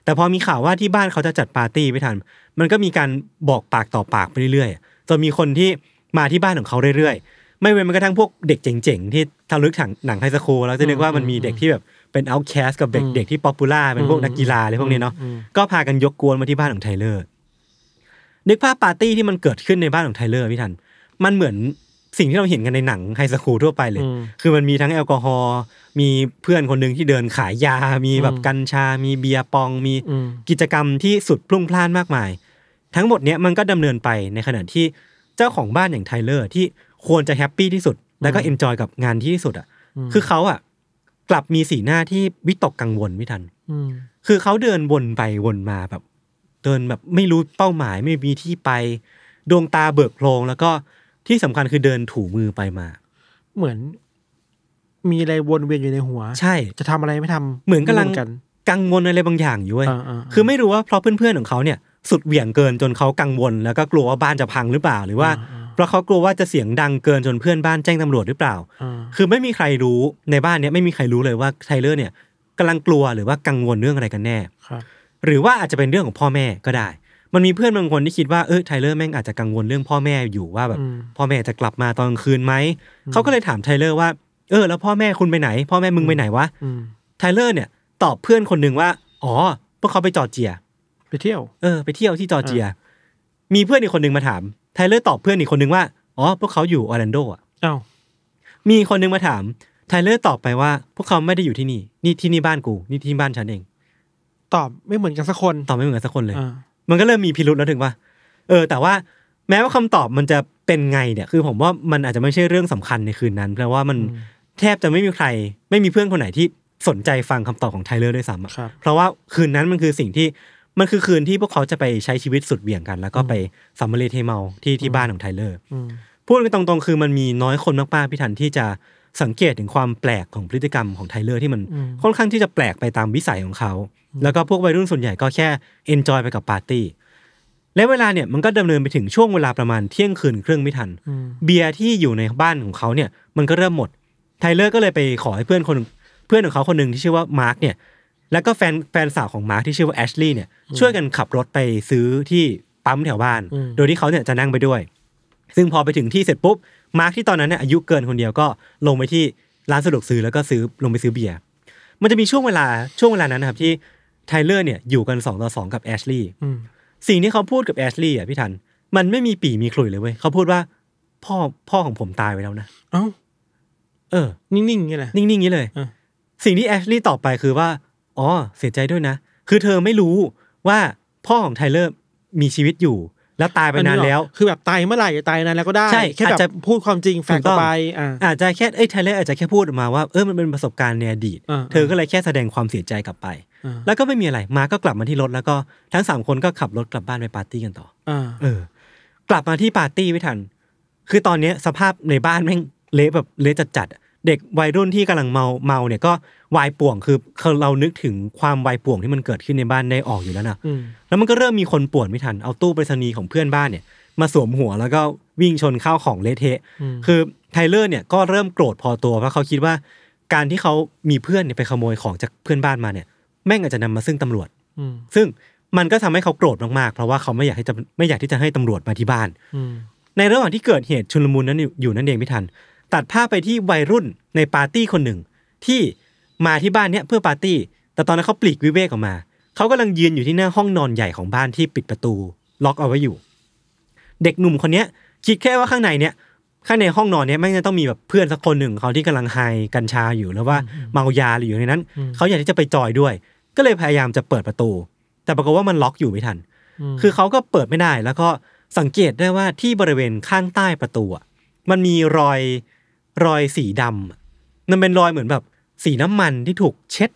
แต่พอมีข่าวว่าที่บ้านเขาจะจัดปาร์ตี้ไม่ทัน มันก็มีการบอกปากต่อปากไปเรื่อยๆ จนมีคนที่มาที่บ้านของเขาเรื่อยๆ ไม่เว้นแม้กระทั่งพวกเด็กเจ๋งๆ ที่ทะลึกถังหนังไฮสคูลแล้วจะนึกว่ามันมีเด็กที่แบบเป็นเอาแคสกับเด็กๆที่ป๊อปปูล่าเป็นพวกนักกีฬาอะไรพวกนี้เนาะ ก็พากันยกกวนมาที่บ้านของไทเลอร์นึกภาพปาร์ตี้ที่มันเกิดขึ้นในบ้านของไทเลอร์พี่ทัน มันเหมือนสิ่งที่เราเห็นกันในหนังไฮสคูลทั่วไปเลย คือมันมีทั้งแอลกอฮอล์ มีเพื่อนคนหนึ่งที่เดินขายยา มีแบบกัญชา มีเบียร์ปอง มีกิจกรรมที่สุดพลุ่งพล่านมากมาย ทั้งหมดเนี้ยมันก็ดำเนินไปในขณะที่เจ้าของบ้านอย่างไทเลอร์ ที่ควรจะแฮปปี้ที่สุด แล้วก็เอนจอยกับงานที่ที่สุดอ่ะ คือเขาอ่ะกลับมีสีหน้าที่วิตกกังวลไม่ทันคือเขาเดินวนไปวนมาแบบเดินแบบไม่รู้เป้าหมายไม่มีที่ไป ดวงตาเบิกโพลงแล้วก็ที่สำคัญคือเดินถูมือไปมา เหมือนมีอะไรวนเวียนอยู่ในหัว ใช่จะทำอะไรไม่ทำเหมือนกำลังกังวลอะไรบางอย่างอยู่เว้ยคือไม่รู้ว่าเพราะเพื่อนๆของเขาเนี่ย สุดเหวี่ยงเกินจนเขากังวล แล้วก็กลัวว่าบ้านจะพังหรือเปล่าหรือว่า เพราะเขากลัวว่าจะเสียงดังเกินจนเพื่อนบ้านแจ้งตำรวจหรือเปล่าคือไม่มีใครรู้ในบ้านเนี้ยไม่มีใครรู้เลยว่าไทเลอร์เนี่ยกำลังกลัวหรือว่ากังวลเรื่องอะไรกันแน่หรือว่าอาจจะเป็นเรื่องของพ่อแม่ก็ได้ มันมีเพื่อนบางคนที่คิดว่าเออไทเลอร์แม่งอาจจะกังวลเรื่องพ่อแม่อยู่ว่าแบบ พ่อแม่จะกลับมาตอนกลางคืนไหมเขาก็เลยถามไทเลอร์ว่า เออ แล้วพ่อแม่คุณไปไหน พ่อแม่มึงไปไหนวะไทเลอร์ เนี่ยตอบเพื่อนคนหนึ่งว่าอ๋อพวกเขาไปจอร์เจีย ไปเที่ยวเออ ไปเที่ยวที่จอร์เจีย มีเพื่อนอีกคนหนึ่งมาถามไทเลอร์ตอบเพื่อนอีกคนหนึ่งว่าอ๋อพวกเขาอยู่ออร์แลนโดอ่ะอ้ามีคนหนึ่งมาถามไทเลอร์ตอบไปว่าพวกเขาไม่ได้อยู่ที่นี่นี่ที่นี่บ้านกูนี่ที่บ้านฉันเองตอบไม่เหมือนกันสักคนตอบไม่เหมือนกันสักคนเลย มันก็เริ่มมีพิรุษแล้วถึงว่าเออ แต่ว่า แม้ว่าคำตอบมันจะเป็นไงเนี่ยคือผมว่ามันอาจจะไม่ใช่เรื่องสำคัญในคืนนั้นเพราะว่ามันแทบจะไม่มีใคร ไม่มีเพื่อนคนไหนที่สนใจฟังคำตอบของไทเลอร์ด้วยซ้ำเพราะว่าคืนนั้นมันคือสิ่งที่มันคือคืนที่พวกเขาจะไปใช้ชีวิตสุดเบี่ยงกันแล้วก็ไปสัมมาเลเทเมาที่ที่บ้านของไทเลอร์พูดกันตรงๆคือมันมีน้อยคนมากๆพี่ทันที่จะสังเกตถึงความแปลกของพฤติกรรมของไทเลอร์ที่มัน ค่อนข้างที่จะแปลกไปตามวิสัยของเขาแล้วก็พวกวัยรุ่นส่วนใหญ่ก็แค่เอนจอยไปกับปาร์ตี้และเวลาเนี่ยมันก็ดำเนินไปถึงช่วงเวลาประมาณเที่ยงคืนครึ่งไม่ทันเบียร์ที่อยู่ในบ้านของเขาเนี่ยมันก็เริ่มหมดไทเลอร์ก็เลยไปขอให้เพื่อนคนเพื่อนของเขาคนหนึ่งที่ชื่อว่ามาร์กเนี่ยแล้วก็แฟนแฟนสาวของมาร์กที่ชื่อว่าแอชลีย์เนี่ยช่วยกันขับรถไปซื้อที่ปั๊มแถวบ้าน โดยที่เขาเนี่ยจะนั่งไปด้วย ซึ่งพอไปถึงที่เสร็จปุ๊บมาร์กที่ตอนนั้นเนี่ยอายุเกินคนเดียวก็ลงไปที่ร้านสะดวกซื้อแล้วก็ซื้อลงไปซื้อเบียร์ มันจะมีช่วงเวลาช่วงเวลานั้นนะครับที่ไทเลอร์ เนี่ยอยู่กันสองต่อสองกับแอชลีย์สิ่งที่เขาพูดกับแอชลีย์อ่ะพี่ทันมันไม่มีปีมีขลุ่ยเลยเว้ยเขาพูดว่าพ่อพ่อของผมตายไปแล้วนะเออเออนิ่งๆงี้เลยนิ่งๆงี้เลยสิ่งที่แอชลีย์ตอบไปคือว่า อ๋อเสียใจด้วยนะคือเธอไม่รู้ว่าพ่อของไทเลอร์มีชีวิตอยู่แล้วตายไปนานแล้ว คือแบบตายเมื่อไหร่ตายนานแล้วก็ได้ใช่แค่แบบพูดความจริงแฝงไปอาจจะแค่ เอ้ย ไทเลอร์อาจจะแค่พูดออกมาว่า เออมันเป็นประสบการณ์ในอดีต เธอก็เลยแค่แสดงความเสียใจกลับไป แล้วก็ไม่มีอะไร มาก็กลับมาที่รถแล้ว ก็ทั้งสามคนก็ขับรถกลับบ้านไปปาร์ตี้กันต่อเออ กลับมาที่ปาร์ตี้ไม่ทัน คือตอนเนี้ย สภาพในบ้านแม่งเละแบบเละจัดๆเด็กวัยรุ่นที่กำลังเมาเมาเนี่ยก็วายป่วงคือเรานึกถึงความวายป่วงที่มันเกิดขึ้นในบ้านได้ออกอยู่แล้วนะแล้วมันก็เริ่มมีคนป่วนไม่ทันเอาตู้ไปรษณีย์ของเพื่อนบ้านเนี่ยมาสวมหัว แล้วก็วิ่งชนข้าวของเละเทะคือไทเลอร์เนี่ยก็เริ่มโกรธพอตัวเพราะเขาคิดว่า การที่เขามีเพื่อนไปขโมยของจากเพื่อนบ้านมาเนี่ย แม่งอาจจะนำมาซึ่งตำรวจซึ่งมันก็ทำให้เขาโกรธมากๆเพราะว่าเขาไม่อยากให้จะไม่อยากที่จะให้ตำรวจมาที่บ้านในระหว่างที่เกิดเหตุชุลมุนนั้นอยู่นั่นเองพี่ทันตัดภาพไปที่วัยรุ่นในปาร์ตี้คนหนึ่ง ที่มาที่บ้านเนี้ยเพื่อปาร์ตี้ แต่ตอนนั้นเขาปลีกวิเวกออกมาเขากำลังยืนอยู่ที่หน้าห้องนอนใหญ่ของบ้านที่ปิดประตู ล็อกเอาไว้อยู่เด็กหนุ่มคนเนี้ยคิดแค่ว่าข้างในเนี้ยข้างในห้องนอนเนี้ยแม่งจะต้องมีแบบเพื่อนสักคนหนึ่งเขาที่กำลังไฮกัญชาอยู่แล้วว่าเมายาหรืออยู่ในนั้นเขาอยากที่จะไปจอยด้วย ก็เลยพยายามจะเปิดประตู แต่ปรากฏว่ามันล็อกอยู่ไม่ทัน คือเขาก็เปิดไม่ได้แล้วก็สังเกตได้ว่าที่บริเวณข้างใต้ประตูมันมีรอยรอยสีดำนั่นเป็นรอยเหมือนแบบสีน้ำมันที่ถูกเช็ด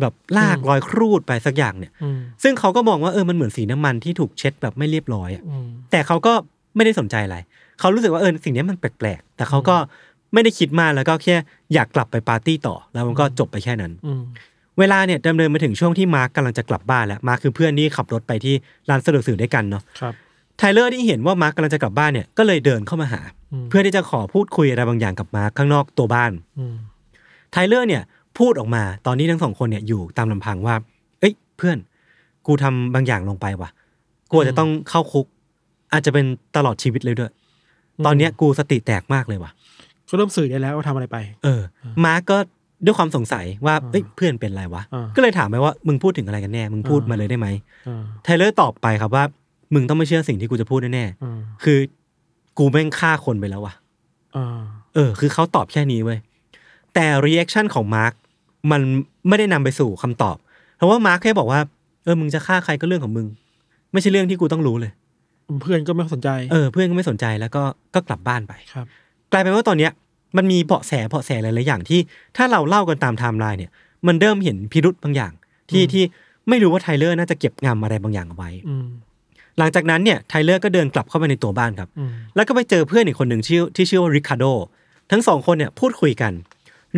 แบบลากรอยครูดไปสักอย่างเนี่ย ซึ่งเขาก็มองว่าเออมันเหมือนสีน้ำมันที่ถูกเช็ดแบบไม่เรียบร้อยอ่ะแต่เขาก็ไม่ได้สนใจอะไรเขารู้สึกว่าเออสิ่งนี้มันแปลกๆแต่เขาก็ไม่ได้คิดมากแล้วก็แค่อยากกลับไปปาร์ตี้ต่อ แล้วมันก็จบไปแค่นั้นเวลาเนี่ยดำเนินมาถึงช่วงที่มาร์กกำลังจะกลับบ้านแล้วมาร์กคือเพื่อนที่ขับรถไปที่ร้านสะดวกซื้อด้วยกันเนาะไทเลอร์ที่เห็นว่ามาร์กกำลังจะกลับบ้านเนี่ยก็เลยเดินเข้ามาหาเพื่อที่จะขอพูดคุยอะไรบางอย่างกับมาข้างนอกตัวบ้านไทเลอร์ เนี่ย พูดออกมา ตอนนี้ทั้งสองคนเนี่ยอยู่ตามลำพังว่า เอ้ยเพื่อน กูทำบางอย่างลงไปว่ะกูจะต้องเข้าคุก อาจจะเป็นตลอดชีวิตเลยด้วยตอนเนี้ยกูสติแตกมากเลยว่ะก็เริ่มสื่อได้แล้วว่าทำอะไรไป เออมาก็ด้วยความสงสัยว่าเอ้ยเพื่อนเป็นไรวะก็เลยถามไปว่า มึงพูดถึงอะไรกันแน่มึงพูดมาเลยได้ไหมไทเลอร์ตอบไปครับว่า มึงต้องไม่เชื่อสิ่งที่กูจะพูดแน่ๆคือกูแม่งฆ่าคนไปแล้ววะ่ะเออ คือเขาตอบแค่นี้เว้ย แต่รีแอคชั่นของมาร์กมันไม่ได้นำไปสู่คำตอบเพราะว่ามาร์กแค่บอกว่า เออ มึงจะฆ่าใครก็เรื่องของมึง ไม่ใช่เรื่องที่กูต้องรู้เลย เพื่อนก็ไม่สนใจ เออ เพื่อนก็ไม่สนใจแล้วก็ ก็กลับบ้านไปครับกลายเป็นว่าตอนเนี้ย มันมีเบาะแสเบาะแสหลายๆอย่างที่ ถ้าเราเล่ากันตามไทม์ไลน์เนี่ย มันเริ่มเห็นพิรุธบางอย่างที่ที่ไม่รู้ว่าไทเลอร์น่าจะเก็บงำอะไรบางอย่างเอาไว้หลังจากนั้นเนี่ยไทเลอร์ก็เดินกลับเข้าไปในตัวบ้านครับ แล้วก็ไปเจอเพื่อนอีกคนหนึ่งชื่อที่ชื่อว่าริคาโด ทั้งสองคนเนี่ยพูดคุยกัน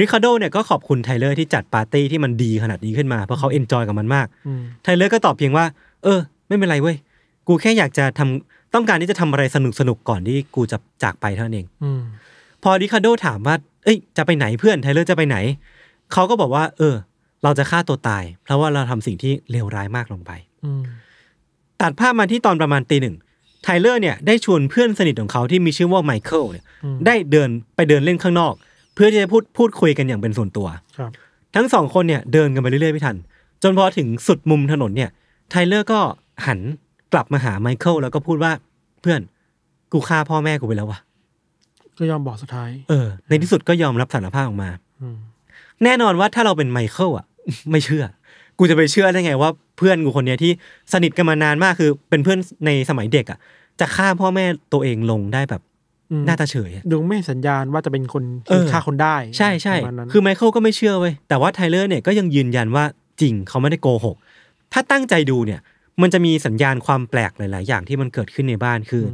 ริคาโดเนี่ยก็ขอบคุณไทเลอร์ที่จัดปาร์ตี้ที่มันดีขนาดนี้ขึ้นมา เพราะเขาเอนจอยกับมันมากไทเลอร์ก็ตอบเพียงว่า เออ ไม่เป็นไรเว้ย กูแค่อยากจะทำต้องการที่จะทำอะไรสนุกสนุกก่อนที่กูจะจากไปเท่านั้นเองพอริคาโดถามว่าเอ้ยจะไปไหนเพื่อนไทเลอร์จะไปไหนเขาก็บอกว่า เออ เราจะฆ่าตัวตาย เพราะว่าเราทำสิ่งที่เลวร้ายมากลงไป อืตัดภาพมาที่ตอนประมาณตีหนึ่งไทเลอร์เนี่ยได้ชวนเพื่อนสนิทของเขาที่มีชื่อว่าไมเคิลเนี่ยได้เดินไปเดินเล่นข้างนอก เพื่อที่จะพูดพูดคุยกันอย่างเป็นส่วนตัวทั้งสองคนเนี่ย เดินกันไปเรื่อยๆพี่ทัน จนพอถึงสุดมุมถนนเนี่ยไทเลอร์ก็หันกลับมาหาไมเคิลแล้วก็พูดว่าเพื่อนกูฆ่าพ่อแม่กูไปแล้ววะก็ยอมบอกสุดท้ายเออ ในที่สุดก็ยอมรับสารภาพออกมาแน่นอนว่าถ้าเราเป็นไมเคิลอ่ะ ไม่เชื่อกูจะไปเชื่อได้ไงว่าเพื่อนกูคนเนี้ยที่สนิทกันมานานมากคือเป็นเพื่อนในสมัยเด็กอ่ะ จะฆ่าพ่อแม่ตัวเองลงได้แบบหน้าตาเฉยดูไม่สัญญาณว่าจะเป็นคนฆ่าคนได้ ใช่ใช่ คือไมเคิลก็ไม่เชื่อเว้ย แต่ว่าไทเลอร์เนี่ยก็ยังยืนยันว่าจริงเขาไม่ได้โกหก ถ้าตั้งใจดูเนี่ยมันจะมีสัญญาณความแปลกหลายๆ อย่างที่มันเกิดขึ้นในบ้านคือ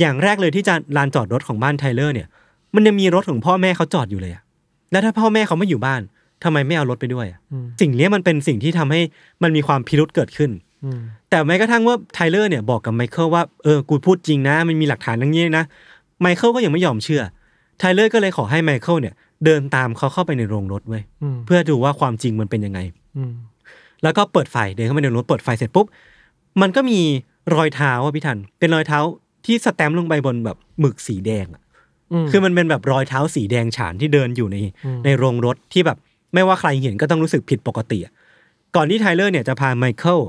อย่างแรกเลยที่จะลานจอดรถของบ้านไทเลอร์เนี่ย มันยังมีรถของพ่อแม่เขาจอดอยู่เลยอะแล้วถ้าพ่อแม่เขาไม่อยู่บ้านทำไมไม่เอารถไปด้วย สิ่งนี้มันเป็นสิ่งที่ทำให้มันมีความพิรุษเกิดขึ้น แต่แม้กระทั่งว่า ไทเลอร์เนี่ยบอกกับไมเคิลว่า เออ กูพูดจริงนะ มันมีหลักฐานทั้งนี้นะ ไมเคิลก็ยังไม่ยอมเชื่อ ไทเลอร์ก็เลยขอให้ไมเคิลเนี่ย เดินตามเขาเข้าไปในโรงรถไว้เพื่อดูว่าความจริงมันเป็นยังไง แล้วก็เปิดไฟ เดินเข้าไปในรถเปิดไฟเสร็จปุ๊บ มันก็มีรอยเท้าอ่ะพี่ทัน เป็นรอยเท้าที่สแตมป์ลงไปบนแบบหมึกสีแดงอ่ะคือมันเป็นแบบรอยเท้าสีแดงฉานที่เดินอยู่ในในโรงรถที่แบบไม่ว่าใครเห็นก็ต้องรู้สึกผิดปกติ ก่อนที่ไทเลอร์เนี่ยจะพาไมเคิล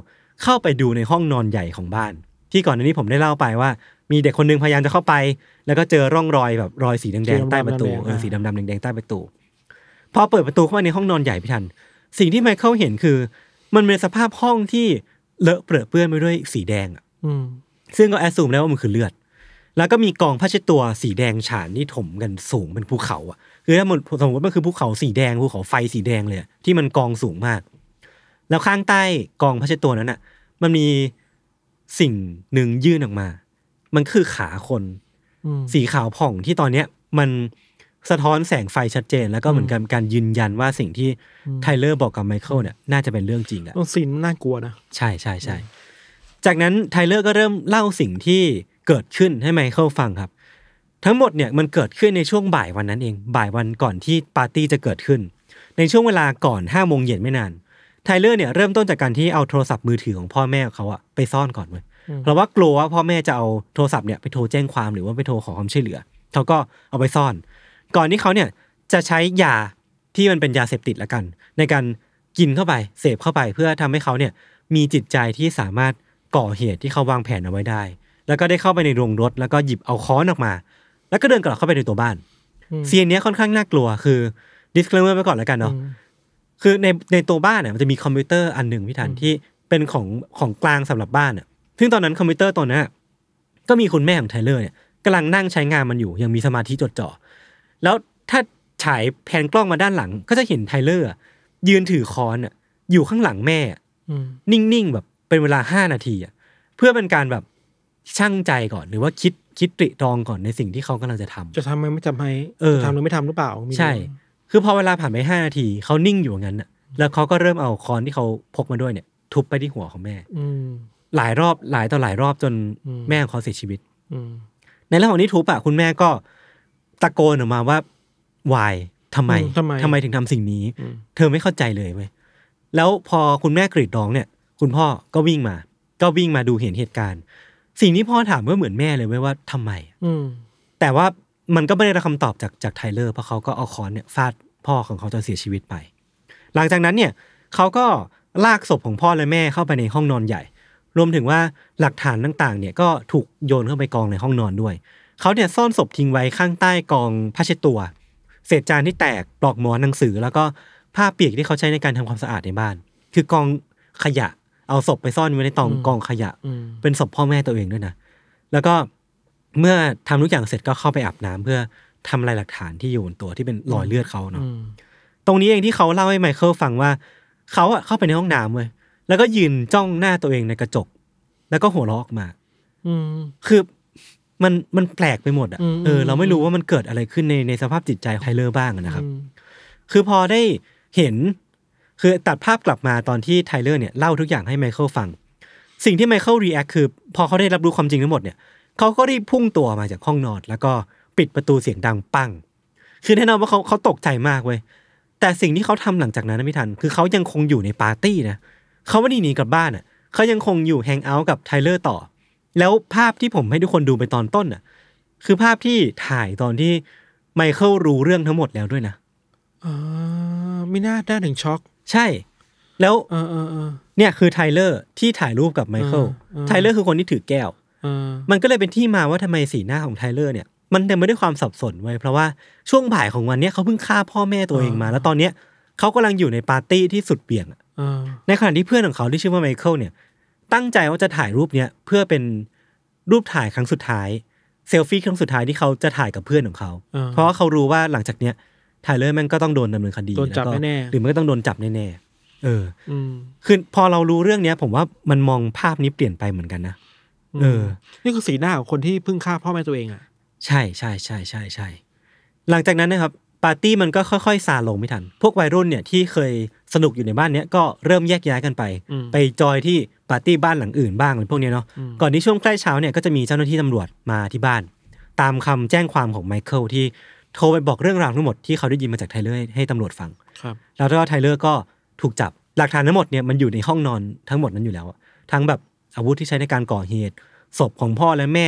เข้าไปดูในห้องนอนใหญ่ของบ้าน ที่ก่อนหน้านี้ผมได้เล่าไปว่า มีเด็กคนนึงพยายามจะเข้าไป แล้วก็เจอร่องรอยแบบรอยสีแดงๆใต้ประตูเออสีดำๆแดงๆใต้ประตูพอเปิดประตูเข้ามาในห้องนอนใหญ่พี่ทันสิ่งที่ไมเคิลเห็นคือ มันเป็นสภาพห้องที่เลอะเปื้อนไปด้วยสีแดงอ่ะซึ่งก็แอสซูมแล้ว่ามันคือเลือดแล้วก็มีกองผ้าเช็ดตัว สีแดงฉานที่ถมกันสูงเป็นภูเขาอ่ะคือถ้าสมมติมันคือภูเขาสีแดงภูเขาไฟสีแดงเลยที่มันกองสูงมาก แล้วข้างใต้กองผ้าเช็ดตัวนั้นอ่ะ มันมีสิ่งหนึ่งยื่นออกมา มันคือขาคนสีขาวผ่องที่ตอนเนี้ย มันสะท้อนแสงไฟชัดเจนแล้วก็เหมือนกันการยืนยันว่าสิ่งที่ไทเลอร์บอกกับไมเคิลเนี่ยน่าจะเป็นเรื่องจริงแหลงซีนน่ากลัวนะใช่ใช่ใช่จากนั้นไทเลอร์ก็เริ่มเล่าสิ่งที่เกิดขึ้นให้ไมเคิลฟังครับ ทั้งหมดเนี่ยมันเกิดขึ้นในช่วงบ่ายวันนั้นเองบ่ายวันก่อนที่ปาร์ตี้จะเกิดขึ้น ในช่วงเวลาก่อนห้าโมงเย็นไม่นานไทเลอร์เนี่ยเริ่มต้นจากการที่เอาโทรศัพท์มือถือของพ่อแม่เขาอะไปซ่อนก่อนเลยเพราะว่ากลัวว่าพ่อแม่จะเอาโทรศัพท์เนี่ยไปโทรแจ้งความหรือว่าไปโทรขอความช่วยเหลือเขาก็เอาไปซ่อน ก่อนที่เขาเนี่ยจะใช้ยาที่มันเป็นยาเสพติดละกัน ในการกินเข้าไปเสพเข้าไปเพื่อทำให้เขาเนี่ยมีจิตใจที่สามารถก่อเหตุที่เขาวางแผนเอาไว้ได้แล้วก็ได้เข้าไปในโรงรถแล้วก็หยิบเอาค้อนออกมา แล้วก็เดินกลับเข้าไปในตัวบ้านเซียนนี้ค่อนข้างน่ากลัวคือ disclaimer ไปก่อนแล้วกันเนาะคือในในตัวบ้านเนี่ยมันจะมีคอมพิวเตอร์อันหนึ่งพี่ทันที่เป็นของของกลางสำหรับบ้านอ่ะซึ่งตอนนั้นคอมพิวเตอร์ตัวนั้นก็มีคุณแม่ของไทเลอร์เนี่ยกำลังนั่งใช้งานมันอยู่ ยังมีสมาธิจดจ่อแล้วถ้าฉายแผนกล้องมาด้านหลังก็จะเห็นไทเลอร์ยืนถือค้อนอยู่ข้างหลังแม่นิ่งๆแบบเป็นเวลาห้านาทีเพื่อเป็นการแบบช่างใจก่อน หรือว่าคิดคิดตรีตรองก่อนในสิ่งที่เขากำลังจะทำจะทำไหมไม่ทำไหมเออทำหรือไม่ทำหรือเปล่ามีใช่ คือพอเวลาผ่านไปห้านาที เขานิ่งอยู่งั้นน่ะ แล้วเขาก็เริ่มเอาค้อนที่เขาพกมาด้วยเนี่ย ทุบไปที่หัวของแม่หลายรอบหลายต่อหลายรอบจนแม่ของเขาเสียชีวิตในระหว่างนี้ทุบอะคุณแม่ก็ ตะโกนออกมาว่าวายทำไมทำไมถึงทำสิ่งนี้เธอไม่เข้าใจเลยเว้ยแล้วพอคุณแม่กรีดร้องเนี่ย คุณพ่อก็วิ่งมา ก็วิ่งมาดูเห็นเหตุการณ์สิ่งที่พ่อถามก็เหมือนแม่เลยเว้ยว่าทำไมอืแต่ว่ามันก็ไม่ได้รับคำตอบจากจากไทเลอร์เพราะเขาก็เอาค้อนเนี่ย ฟาดพ่อของเขาจนเสียชีวิตไป หลังจากนั้นเนี่ย เขาก็ลากศพของพ่อและแม่เข้าไปในห้องนอนใหญ่ รวมถึงว่าหลักฐานต่างๆเนี่ยก็ถูกโยนเข้าไปกองในห้องนอนด้วย เขาเนี่ยซ่อนศพทิ้งไว้ข้างใต้กองผ้าเช็ดตัวเศษจานที่แตกปลอกหมอนหนังสือแล้วก็ผ้าเปียกที่เขาใช้ในการทำความสะอาดในบ้าน คือกองขยะเอาศพไปซ่อนไว้ในตองกองขยะเป็นศพพ่อแม่ตัวเองด้วยนะ แล้วก็เมื่อทำทุกอย่างเสร็จก็เข้าไปอาบน้ำ เพื่อทำลายหลักฐานที่อยู่บนตัวที่เป็นรอยเลือดเขาเนาะตรงนี้เองที่เขาเล่าให้ไมเคิลฟังว่าเขาอะเข้าไปในห้องน้ำเลยแล้วก็ยืนจ้องหน้าตัวเองในกระจก แล้วก็หัวเราะออกมา อืคือมันมันแปลกไปหมด อ่ะเออเราไม่รู้ว่ามันเกิดอะไรขึ้นในในสภาพจิตใจไทเลอร์บ้างนะครับ คือพอได้เห็นคือตัดภาพกลับมาตอนที่ไทเลอร์เนี่ยเล่าทุกอย่างให้ไมเคิลฟัง สิ่งที่ไมเคิลรีแอคคือพอเขาได้รับรู้ความจริงทั้งหมดเนี่ยเขาก็รีบพุ่งตัวมาจากห้องนอนแล้วก็ปิดประตูเสียงดังปังคือแน่นอนว่าเขาเขาตกใจมากเว้ยแต่สิ่งที่เขาทำหลังจากนั้นไม่ทัน คือเขายังคงอยู่ในปาร์ตี้นะเขาไม่ได้หนีกลับบ้านอ่ะเขายังคงอยู่แฮงเอาท์กับไทเลอร์ต่อแล้วภาพที่ผมให้ทุกคนดูไปตอนต้นอ่ะคือภาพที่ถ่ายตอนที่ไมเคิลรู้เรื่องทั้งหมดแล้วด้วยนะอ๋อไม่น่าได้ถึงช็อกใช่ แล้วเนี่ยคือไทเลอร์ที่ถ่ายรูปกับไมเคิลไทเลอร์คือคนที่ถือแก้วมันก็เลยเป็นที่มาว่าทำไมสีหน้าของไทเลอร์เนี่ยมันเต็ไมไปด้วยความสับสนไว้ เพราะว่าช่วงบ่ายของวันนี้เขาเพิ่งฆ่าพ่อแม่ตัวเองมา แล้วตอนเนี้ยเขากำลังอยู่ในปาร์ตี้ที่สุดเบี่ยงในขณะที่เพื่อนของเขาที่ชื่อว่าไมเคิลเนี่ย ตั้งใจว่าจะถ่ายรูปเนี้ยเพื่อเป็นรูปถ่ายครั้งสุดท้ายเซลฟี่ครั้งสุดท้ายที่เขาจะถ่ายกับเพื่อนของเขาเพราะว่าเขารู้ว่าหลังจากเนี้ยไทเลอร์แม่งก็ต้องโดนดำเนินคดีโดนจับแน่หรือมันก็ต้องโดนจับแน่เออคือพอเรารู้เรื่องเนี้ยผมว่ามันมองภาพนี้เปลี่ยนไปเหมือนกันนะ เออ นี่คือสีหน้าของคนที่เพิ่งฆ่าพ่อแม่ตัวเองอ่ะ ใช่ใช่ใช่ใช่ใช่ หลังจากนั้นนะครับ ปาร์ตี้มันก็ค่อยๆ ซาลงไม่ทัน พวกวัยรุ่นเนี่ยที่เคยสนุกอยู่ในบ้านเนี้ยก็เริ่มแยกย้ายกันไป ไปจอยที่ปาร์ตี้บ้านหลังอื่นบ้างหรือพวกนี้เนาะ ก่อนที่ช่วงใกล้เช้าเนี่ยก็จะมีเจ้าหน้าที่ตำรวจมาที่บ้าน ตามคำแจ้งความของไมเคิลที่โทรไปบอกเรื่องราวทั้งหมดที่เขาได้ยินมาจากไทเลอร์ให้ตำรวจฟัง ครับ แล้วก็ไทเลอร์ก็ถูกจับ หลักฐานทั้งหมดเนี่ยมันอยู่ในห้องนอนทั้งหมดนั้นอยู่แล้วทั้งแบบอาวุธที่ใช้ในการก่อเหตุ ศพของพ่อและแม่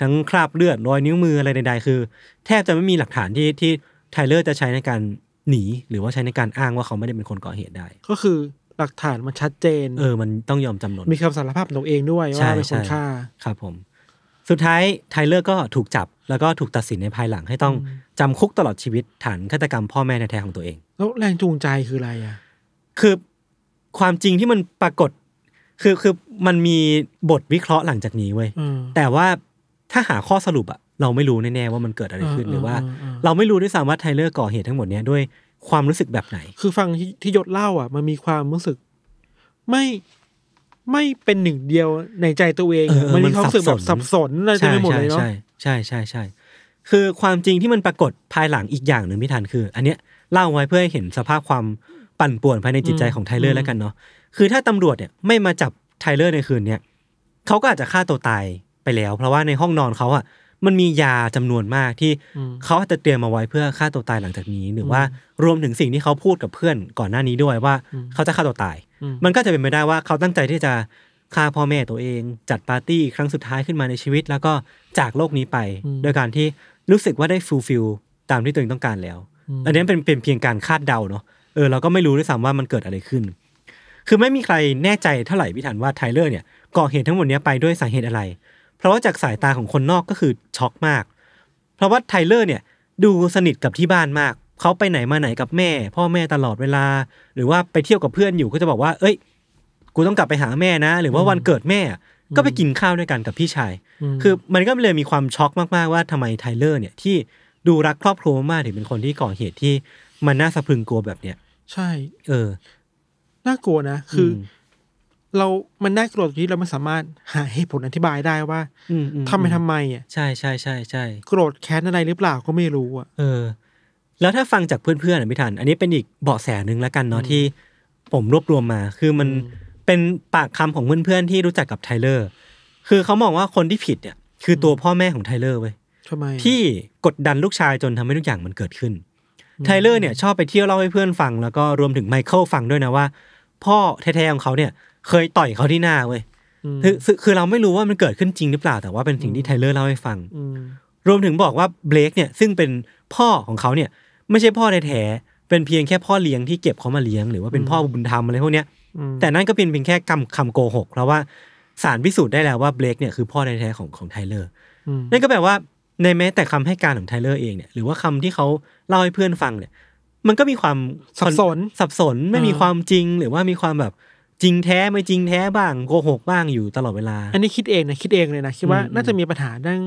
ทั้งคราบเลือดรอยนิ้วมืออะไรใด ๆ คือ แทบจะไม่มีหลักฐานที่ที่ไทเลอร์จะใช้ในการหนี หรือว่าใช้ในการอ้างว่าเขาไม่ได้เป็นคนก่อเหตุได้ ก็คือหลักฐานมันชัดเจน เออ มันต้องยอมจำนนมีคำสารภาพของตัวเองด้วยว่าเป็นคนฆ่า ครับผมสุดท้ายไทเลอร์ก็ถูกจับแล้วก็ถูกตัดสินในภายหลัง ให้ต้องจำคุกตลอดชีวิต ฐานฆาตกรรมพ่อแม่ในแท้ของตัวเอง แล้วแรงจูงใจคืออะไรอ่ะ คือความจริงที่มันปรากฏ คือคือมันมีบทวิเคราะห์หลังจากนี้เว้ย แต่ว่าถ้าหาข้อสรุปอะเราไม่รู้แน่ๆว่ามันเกิดอะไรขึ้นหรือว่า เราไม่รู้ด้วยซ้ำว่าไทเลอร์ก่อเหตุทั้งหมดเนี้ยด้วย ความรู้สึกแบบไหน คือฟังที่ยศเล่า อ่ะ มันมีความรู้สึก ไม่ไม่เป็นหนึ่งเดียวในใจตัวเอง มันมีความรู้สึกแบบสับสนอะไรทั้งหมดเลยเนาะใช่ใช่ ใช่ใช่ คือความจริงที่มันปรากฏภายหลังอีกอย่างหนึ่งพี่ทันคืออันเนี้ยเล่าไว้เพื่อให้เห็นสภาพความปั่นป่วนภายในจิตใจของไทเลอร์แล้วกันเนาะคือถ้าตำรวจเนี่ยไม่มาจับไทเลอร์ในคืนเนี้ยเขาก็อาจจะฆ่าตัวตายไปแล้ว เพราะว่าในห้องนอนเขาอะมันมียาจำนวนมากที่เขาจะเตรียมมาไว้เพื่อฆ่าตัวตายหลังจากนี้ หรือว่ารวมถึงสิ่งที่เขาพูดกับเพื่อน ก่อนหน้านี้ด้วยว่าเขาจะฆ่าตัวตาย มันก็จะเป็นไปได้ว่าเขาตั้งใจที่จะฆ่าพ่อแม่ตัวเอง จัดปาร์ตี้ครั้งสุดท้ายขึ้นมาในชีวิต แล้วก็จากโลกนี้ไป โดยการที่รู้สึกว่าได้ฟูลฟิลตามที่ตัวเองต้องการแล้ว อันนี้เป็นเป็นเพียงการคาดเดาเนาะเออเราก็ไม่รู้ด้วยซ้ำว่ามันเกิดอะไรขึ้น คือไม่มีใครแน่ใจเท่าไหร่พิถันว่าไทเลอร์เนี่ยก่อเหตุทั้งหมดนี้ไปด้วยสาเหตุอะไรราะว่าจากสายตาของคนนอกก็คือช็อกมาก เพราะว่าไทเลอร์เนี่ย ดูสนิทกับที่บ้านมาก เขาไปไหนมาไหนกับแม่ พ่อแม่ตลอดเวลา หรือว่าไปเที่ยวกับเพื่อนอยู่ก็จะบอกว่า เอ้ยกูต้องกลับไปหาแม่นะ หรือว่าวันเกิดแม่ ก็ไปกินข้าวด้วยกันกับพี่ชายคือมันก็เลยมีความช็อกมากๆ ว่าทำไมไทเลอร์ เนี่ยที่ดูรักครอบครัวมากถึงเป็นคนที่ก่อเหตุที่ มันน่าสะพรึงกลัวแบบเนี้ยใช่ เออน่ากลัวนะ คืออเรามัน น่ากลัวตรงที่เรา ไม่ สามารถหาเหตุผล อธิบายได้ว่าทำไปทำไมอ่ะใช่ใช่ใช่ใช่ โกรธ แค้น อะไรหรือเปล่าก็ไม่รู้ อ่ะเออ แล้วถ้าฟังจากเพื่อนๆอ่ะ พี่ทัน อันนี้เป็นอีก เบาะแสหนึ่งแล้วกันเนาะ ที่ผมรวบรวมมา คือมันเป็นปากคำของ เพื่อน ๆ ที่รู้จัก กับ ไทเลอร์ คือเขามองว่าคนที่ผิด เนี่ย คือตัวพ่อแม่ของ ไทเลอร์ เว้ยทำไมที่ กดดัน ลูก ชาย จนทำให้ ทุก อย่าง มัน เกิด ขึ้นไทเลอร์เนี่ย ชอบไปเที่ยวเล่าให้เพื่อนฟังแล้วก็รวมถึงไมเคิลฟังด้วยนะว่า พ่อแท้ๆของเขาเนี่ยเคยต่อยเขาที่หน้าเว้ยคือคือเราไม่รู้ว่ามันเกิดขึ้นจริงหรือเปล่า แต่ว่าเป็นสิ่งที่ไทเลอร์เล่าให้ฟัง รวมถึงบอกว่าเบลกเนี่ย ซึ่งเป็นพ่อของเขาเนี่ย ไม่ใช่พ่อแท้ๆ เป็นเพียงแค่พ่อเลี้ยงที่เก็บเขามาเลี้ยง หรือว่าเป็นพ่อบุญธรรมอะไรพวกเนี้ยแต่นั่นก็เป็นเพียงแค่คำคำโกหกเพราะว่าสารพิสูจน์ได้แล้วว่าเบลกเนี่ยคือพ่อแท้ๆของของไทเลอร์ นั่นก็แปลว่าในแม้แต่คำให้การของไทเลอร์เองเนี่ย หรือว่าคำที่เขาเล่าให้เพื่อนฟัง เนี่ย มันก็มีความสับสนสับสน ไม่มีความจริง หรือว่ามีความแบบจริงแท้ ไม่จริงแท้บ้างโกหกบ้างอยู่ตลอดเวลา อันนี้คิดเองนะ คิดเองเลยนะคิดว่าน่าจะมีปัญหาเรื่อง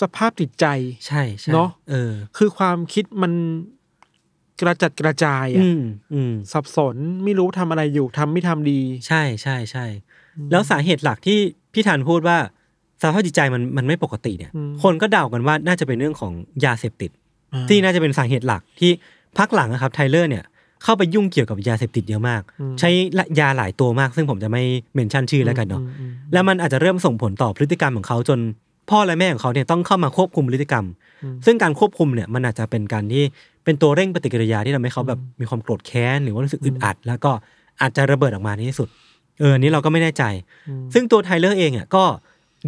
สภาพจิตใจใช่เนาะเออ คือความคิดมันกระจัดกระจายอ่ะสับสนไม่รู้ทำอะไรอยู่ทำไม่ทำดี ใช่ใช่ใช่แล้วสาเหตุหลักที่พี่ธันพูดว่าสภาพจิตใจมันมันไม่ปกติเนี่ย คนก็เดากันว่าน่าจะเป็นเรื่องของยาเสพติด ที่น่าจะเป็นสาเหตุหลักที่พักหลังนะครับไทเลอร์เนี่ยเข้าไปยุ่งเกี่ยวกับยาเสพติดเยอะมาก ใช้ยาหลายตัวมาก ซึ่งผมจะไม่เมนชั่นชื่อแล้วกันเนาะแล้วมันอาจจะเริ่มส่งผลต่อพฤติกรรมของเขาจนพ่อและแม่ของเขาเนี่ยต้องเข้ามาควบคุมพฤติกรรม ซึ่งการควบคุมเนี่ยมันอาจจะเป็นการที่เป็นตัวเร่งปฏิกิริยาที่ทำให้เขาแบบมีความโกรธแค้นหรือว่ารู้สึกอึดอัด แล้วก็อาจจะระเบิดออกมาในที่สุดเออนี้เราก็ไม่แน่ใจซึ่งตัวไทเลอร์เองอ่ะก็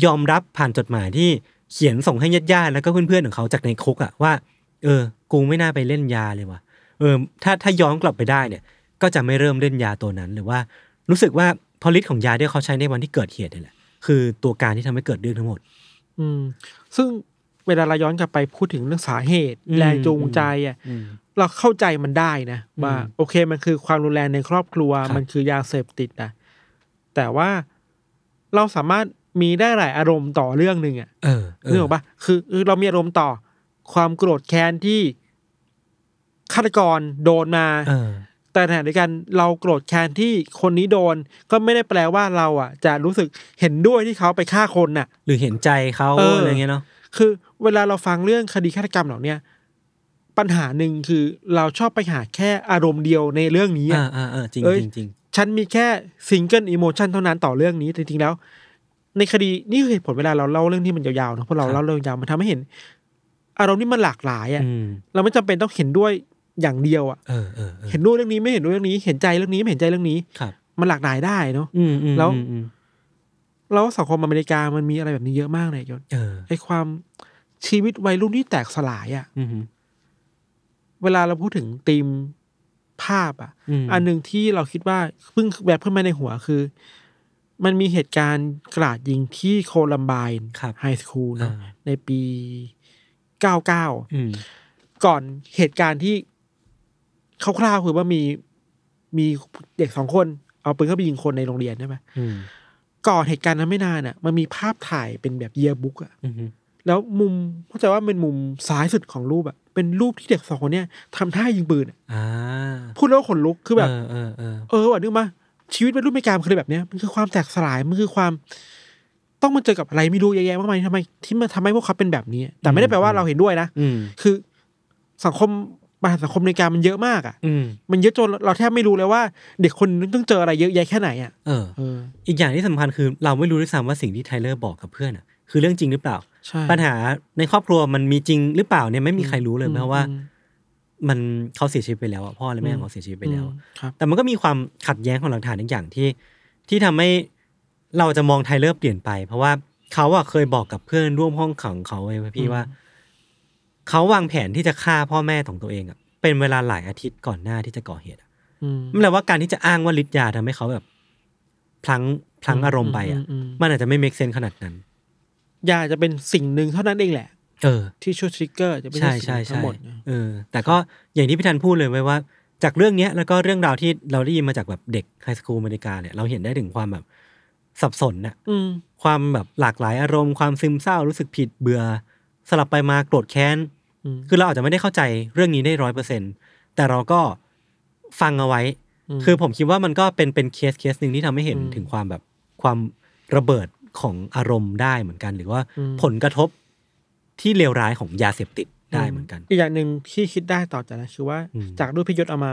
ยอมรับผ่านจดหมายที่เขียนส่งให้ญาติๆแล้วก็เพื่อนๆของเขาจากในคุกอ่ะว่าเออกูไม่น่าไปเล่นยาเลยว่ะเออถ้าถ้าย้อนกลับไปได้เนี่ย ก็จะไม่เริ่มเล่นยาตัวนั้น หรือว่า รู้สึกว่าพอลิตของยาที่เขาใช้ในวันที่เกิดเหตุนี่แหละคือตัวการที่ทำให้เกิดเรื่องทั้งหมด อืม ซึ่งเวลาเราย้อนกลับไปพูดถึงเรื่องสาเหตุ แรงจูงใจอ่ะเราเข้าใจมันได้นะว่าโอเคมันคือความรุนแรงในครอบครัว มันคือยาเสพติดนะแต่ว่าเราสามารถมีได้หลายอารมณ์ต่อเรื่องหนึ่งอ่ะเออเรื่องบ้าคือเรามีอารมณ์ต่อความโกรธแค้นที่ฆาตกรโดนมาแต่ในขณะเดียวกันเราโกรธแค้นที่คนนี้โดนก็ไม่ได้แปลว่าเราอ่ะจะรู้สึกเห็นด้วยที่เขาไปฆ่าคนน่ะ หรือเห็นใจเขาอออะไรเงี้ยเนาะคือเวลาเราฟังเรื่องคดีฆาตกรรมเหล่านี้ปัญหาหนึ่งคือเราชอบไปหาแค่อารมณ์เดียวในเรื่องนี้อ่าอ่าจริงจริงจริงฉันมีแค่ซิงเกิลอิโมชันเท่านั้นต่อเรื่องนี้จริงๆแล้ว ในคดีนี่คือเหตุผลเวลาเราเล่าเรื่องที่มันยาวๆนะพวกเราเล่าเรื่องยาวมันทำให้เห็น อารมณ์นี่มันหลากหลายอ่ะเราไม่จำเป็นต้องเห็นด้วยอย่างเดียวอ่ะเห็นด้วยเรื่องนี้ ไม่เห็นด้วยเรื่องนี้ เห็นใจเรื่องนี้ไม่เห็นใจเรื่องนี้ครับมันหลากหลายได้เนาะแล้วแล้วสังคมอเมริกามันมีอะไรแบบนี้เยอะมากเลยยศไอความชีวิตวัยรุ่นที่แตกสลายอ่ะเวลาเราพูดถึงธีมภาพ อ่ะ อันหนึ่งที่เราคิดว่าเพิ่งแบบเพิ่มมาในหัว คือ มันมีเหตุการณ์กราดยิงที่โคลัมบบนไฮสคูลในปีเก้าเก้าก่อนเหตุการณ์ที่คร่าวๆคือว่ามีมีเด็กสองคนเอาปืนเข้าไปยิงคนในโรงเรียนใช่ไหมก่อนเหตุการณ์นั้นไม่นานอ่ะมันมีภาพถ่ายเป็นแบบเยียบุ๊กอ่ะแล้วมุมเข้าใจว่าเป็นมุมซ้ายสุดของรูปอ่ะเป็นรูปที่เด็กสองคนเนี้ยทำท่ายิงปืน อ่ะพูดแล้วขนลุก คือแบบ เออ เออเออว่ะนึกมา ชีวิตเป็นรูปไม่การมคือแบบเนี้ยมันคือความแตกสลายมันคือความ ต้องมาเจอกับอะไรไม่รู้แย่ๆมากมายทำไมที่มันทำให้พวกเขาเป็นแบบนี้แต่ไม่ได้แปลว่าเราเห็นด้วยนะคือสังคมัญหาสังคมในการมันเยอะมากอ่ะ มันเยอะจนเราแทบไม่รู้เลยว่า เด็กคนนึงต้องเจออะไรเยอะแยะแค่ไหนอ่ะเอออีกอย่างที่สำคัญคือเราไม่รู้ด้วยซ้ำว่าสิ่งที่ไทเลอร์บอกกับเพื่อนอ่ะคือเรื่องจริงหรือเปล่า ปัญหาในครอบครัวมันมีจริงหรือเปล่าเนี่ยไม่มีใครรู้เลยเพราะว่ามันเขาเสียชีวิตไปแล้วพ่อและแม่เขาเสียชีวิตไปแล้ว แต่มันก็มีความขัดแย้งของหลักฐานอีกอย่างที่ ที่ทำให้เราจะมองไทเลอร์เปลี่ยนไปเพราะว่าเขาอะเคยบอกกับเพื่อนร่วมห้องขังเขาไว้พี่ว่าเขาวางแผนที่จะฆ่าพ่อแม่ของตัวเองอ่ะ เป็นเวลาหลายอาทิตย์ก่อนหน้าที่จะก่อเหตุอืมแปลว่าการที่จะอ้างว่าฤทธิ์ยาทำให้เขาแบบ พลังพลังอารมณ์ไปอ่ะ มันอาจจะไม่เมคเซนขนาดนั้นยาจะเป็นสิ่งหนึ่งเท่านั้นเองแหละ เออที่ช่วยทริกเกอร์จะไม่ใช่ใช่ทั้งหมดเออ แต่ก็อย่างที่พี่ธันพูดเลยไว้ว่า จากเรื่องเนี้ย แล้วก็เรื่องราวที่เราได้ยินมาจากแบบเด็กไฮสคูลอเมริกาเนี่ย เราเห็นได้ถึงความแบบสับสนน่ะความแบบหลากหลายอารมณ์ ความซึมเศร้ารู้สึกผิดเบื่อ สลับไปมาโกรธแค้นคือเราอาจจะไม่ได้เข้าใจเรื่องนี้ได้ร้อยเปอร์เซ็นแต่เราก็ฟังเอาไว้ คือผมคิดว่ามันก็เป็นเป็นเคสเคสหนึ่งที่ทำให้เห็นถึงความแบบความระเบิดของอารมณ์ได้เหมือนกัน หรือว่าผลกระทบที่เลวร้ายของยาเสพติดได้เหมือนกัน อีกอย่างหนึ่งที่คิดได้ต่อจากนั้นคือว่าจากรูปพิยศเอามา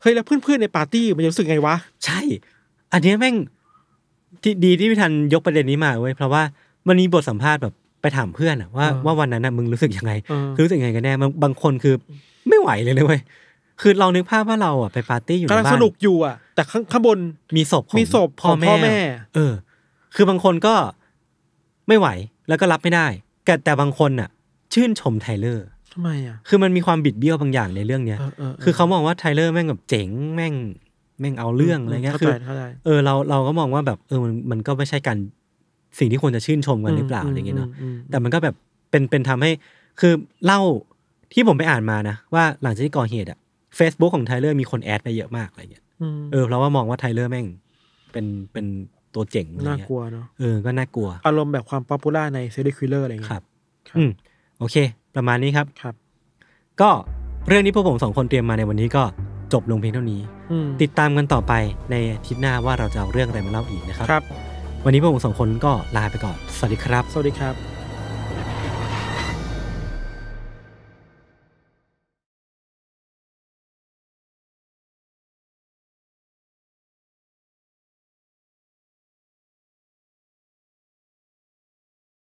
เฮ้ยแล้วเพื่อนๆในปาร์ตี้มันจะรู้สึกไงวะใช่ อันนี้แม่งที่ดีที่พี่ทันยกประเด็นนี้มาเว้ยเพราะว่ามันมีบทสัมภาษณ์แบบไปถามเพื่อนว่าว่าวันนั้นนะมึงรู้สึกยังไง รู้สึกยังไงกันแน่ บางคนคือไม่ไหวเลยเลยเว้ยคือลองนึกภาพว่าเราอ่ะไปปาร์ตี้อยู่ในบ้านกำลังสนุกอยู่อ่ะแต่ข้างบนมีศพมีศพพ่อแม่ เออ คือบางคนก็ไม่ไหวแล้วก็รับไม่ได้แต่แต่บางคนอ่ะ ชื่นชมไทเลอร์ทำไมอ่ะคือมันมีความบิดเบี้ยวบางอย่างในเรื่องเนี้ยคือเขามองว่าไทเลอร์แม่งแบบเจ๋ง แม่งแม่งเอาเรื่องอะไรเงี้ยคือเออเราเราก็มองว่าแบบเออมันมันก็ไม่ใช่การสิ่งที่ควรจะชื่นชมกันหรือเปล่าอะไรเงี้ยเนาะแต่มันก็แบบเป็นเป็นทำให้คือเล่าที่ผมไปอ่านมานะ ว่าหลังจากที่ก่อเหตุอะ Facebook ของไทเลอร์มีคนแอดไปเยอะมากอะไรเงี้ยเออเพราะว่ามองว่าไทเลอร์แม่งเป็นเป็นตัวเจ๋งเียน่ากลัวเนาะเออ ก็น่ากลัว อารมณ์แบบความป๊อปปูล่าในเซรีคิลเลอร์อะไรเงี้ยครับอืม โอเค ประมาณนี้ครับครับ ก็เรื่องนี้พวกผมสองคนเตรียมมาในวันนี้ก็จบลงเพียงเท่านี้ติดตามกันต่อไปในทิศหน้าว่าเราจะเอาเรื่องอะไรมาเล่าอีกนะครับรบวันนี้พวกผมสองคนก็ลาไปก่อน สวัสดีครับ สวัสดีครับ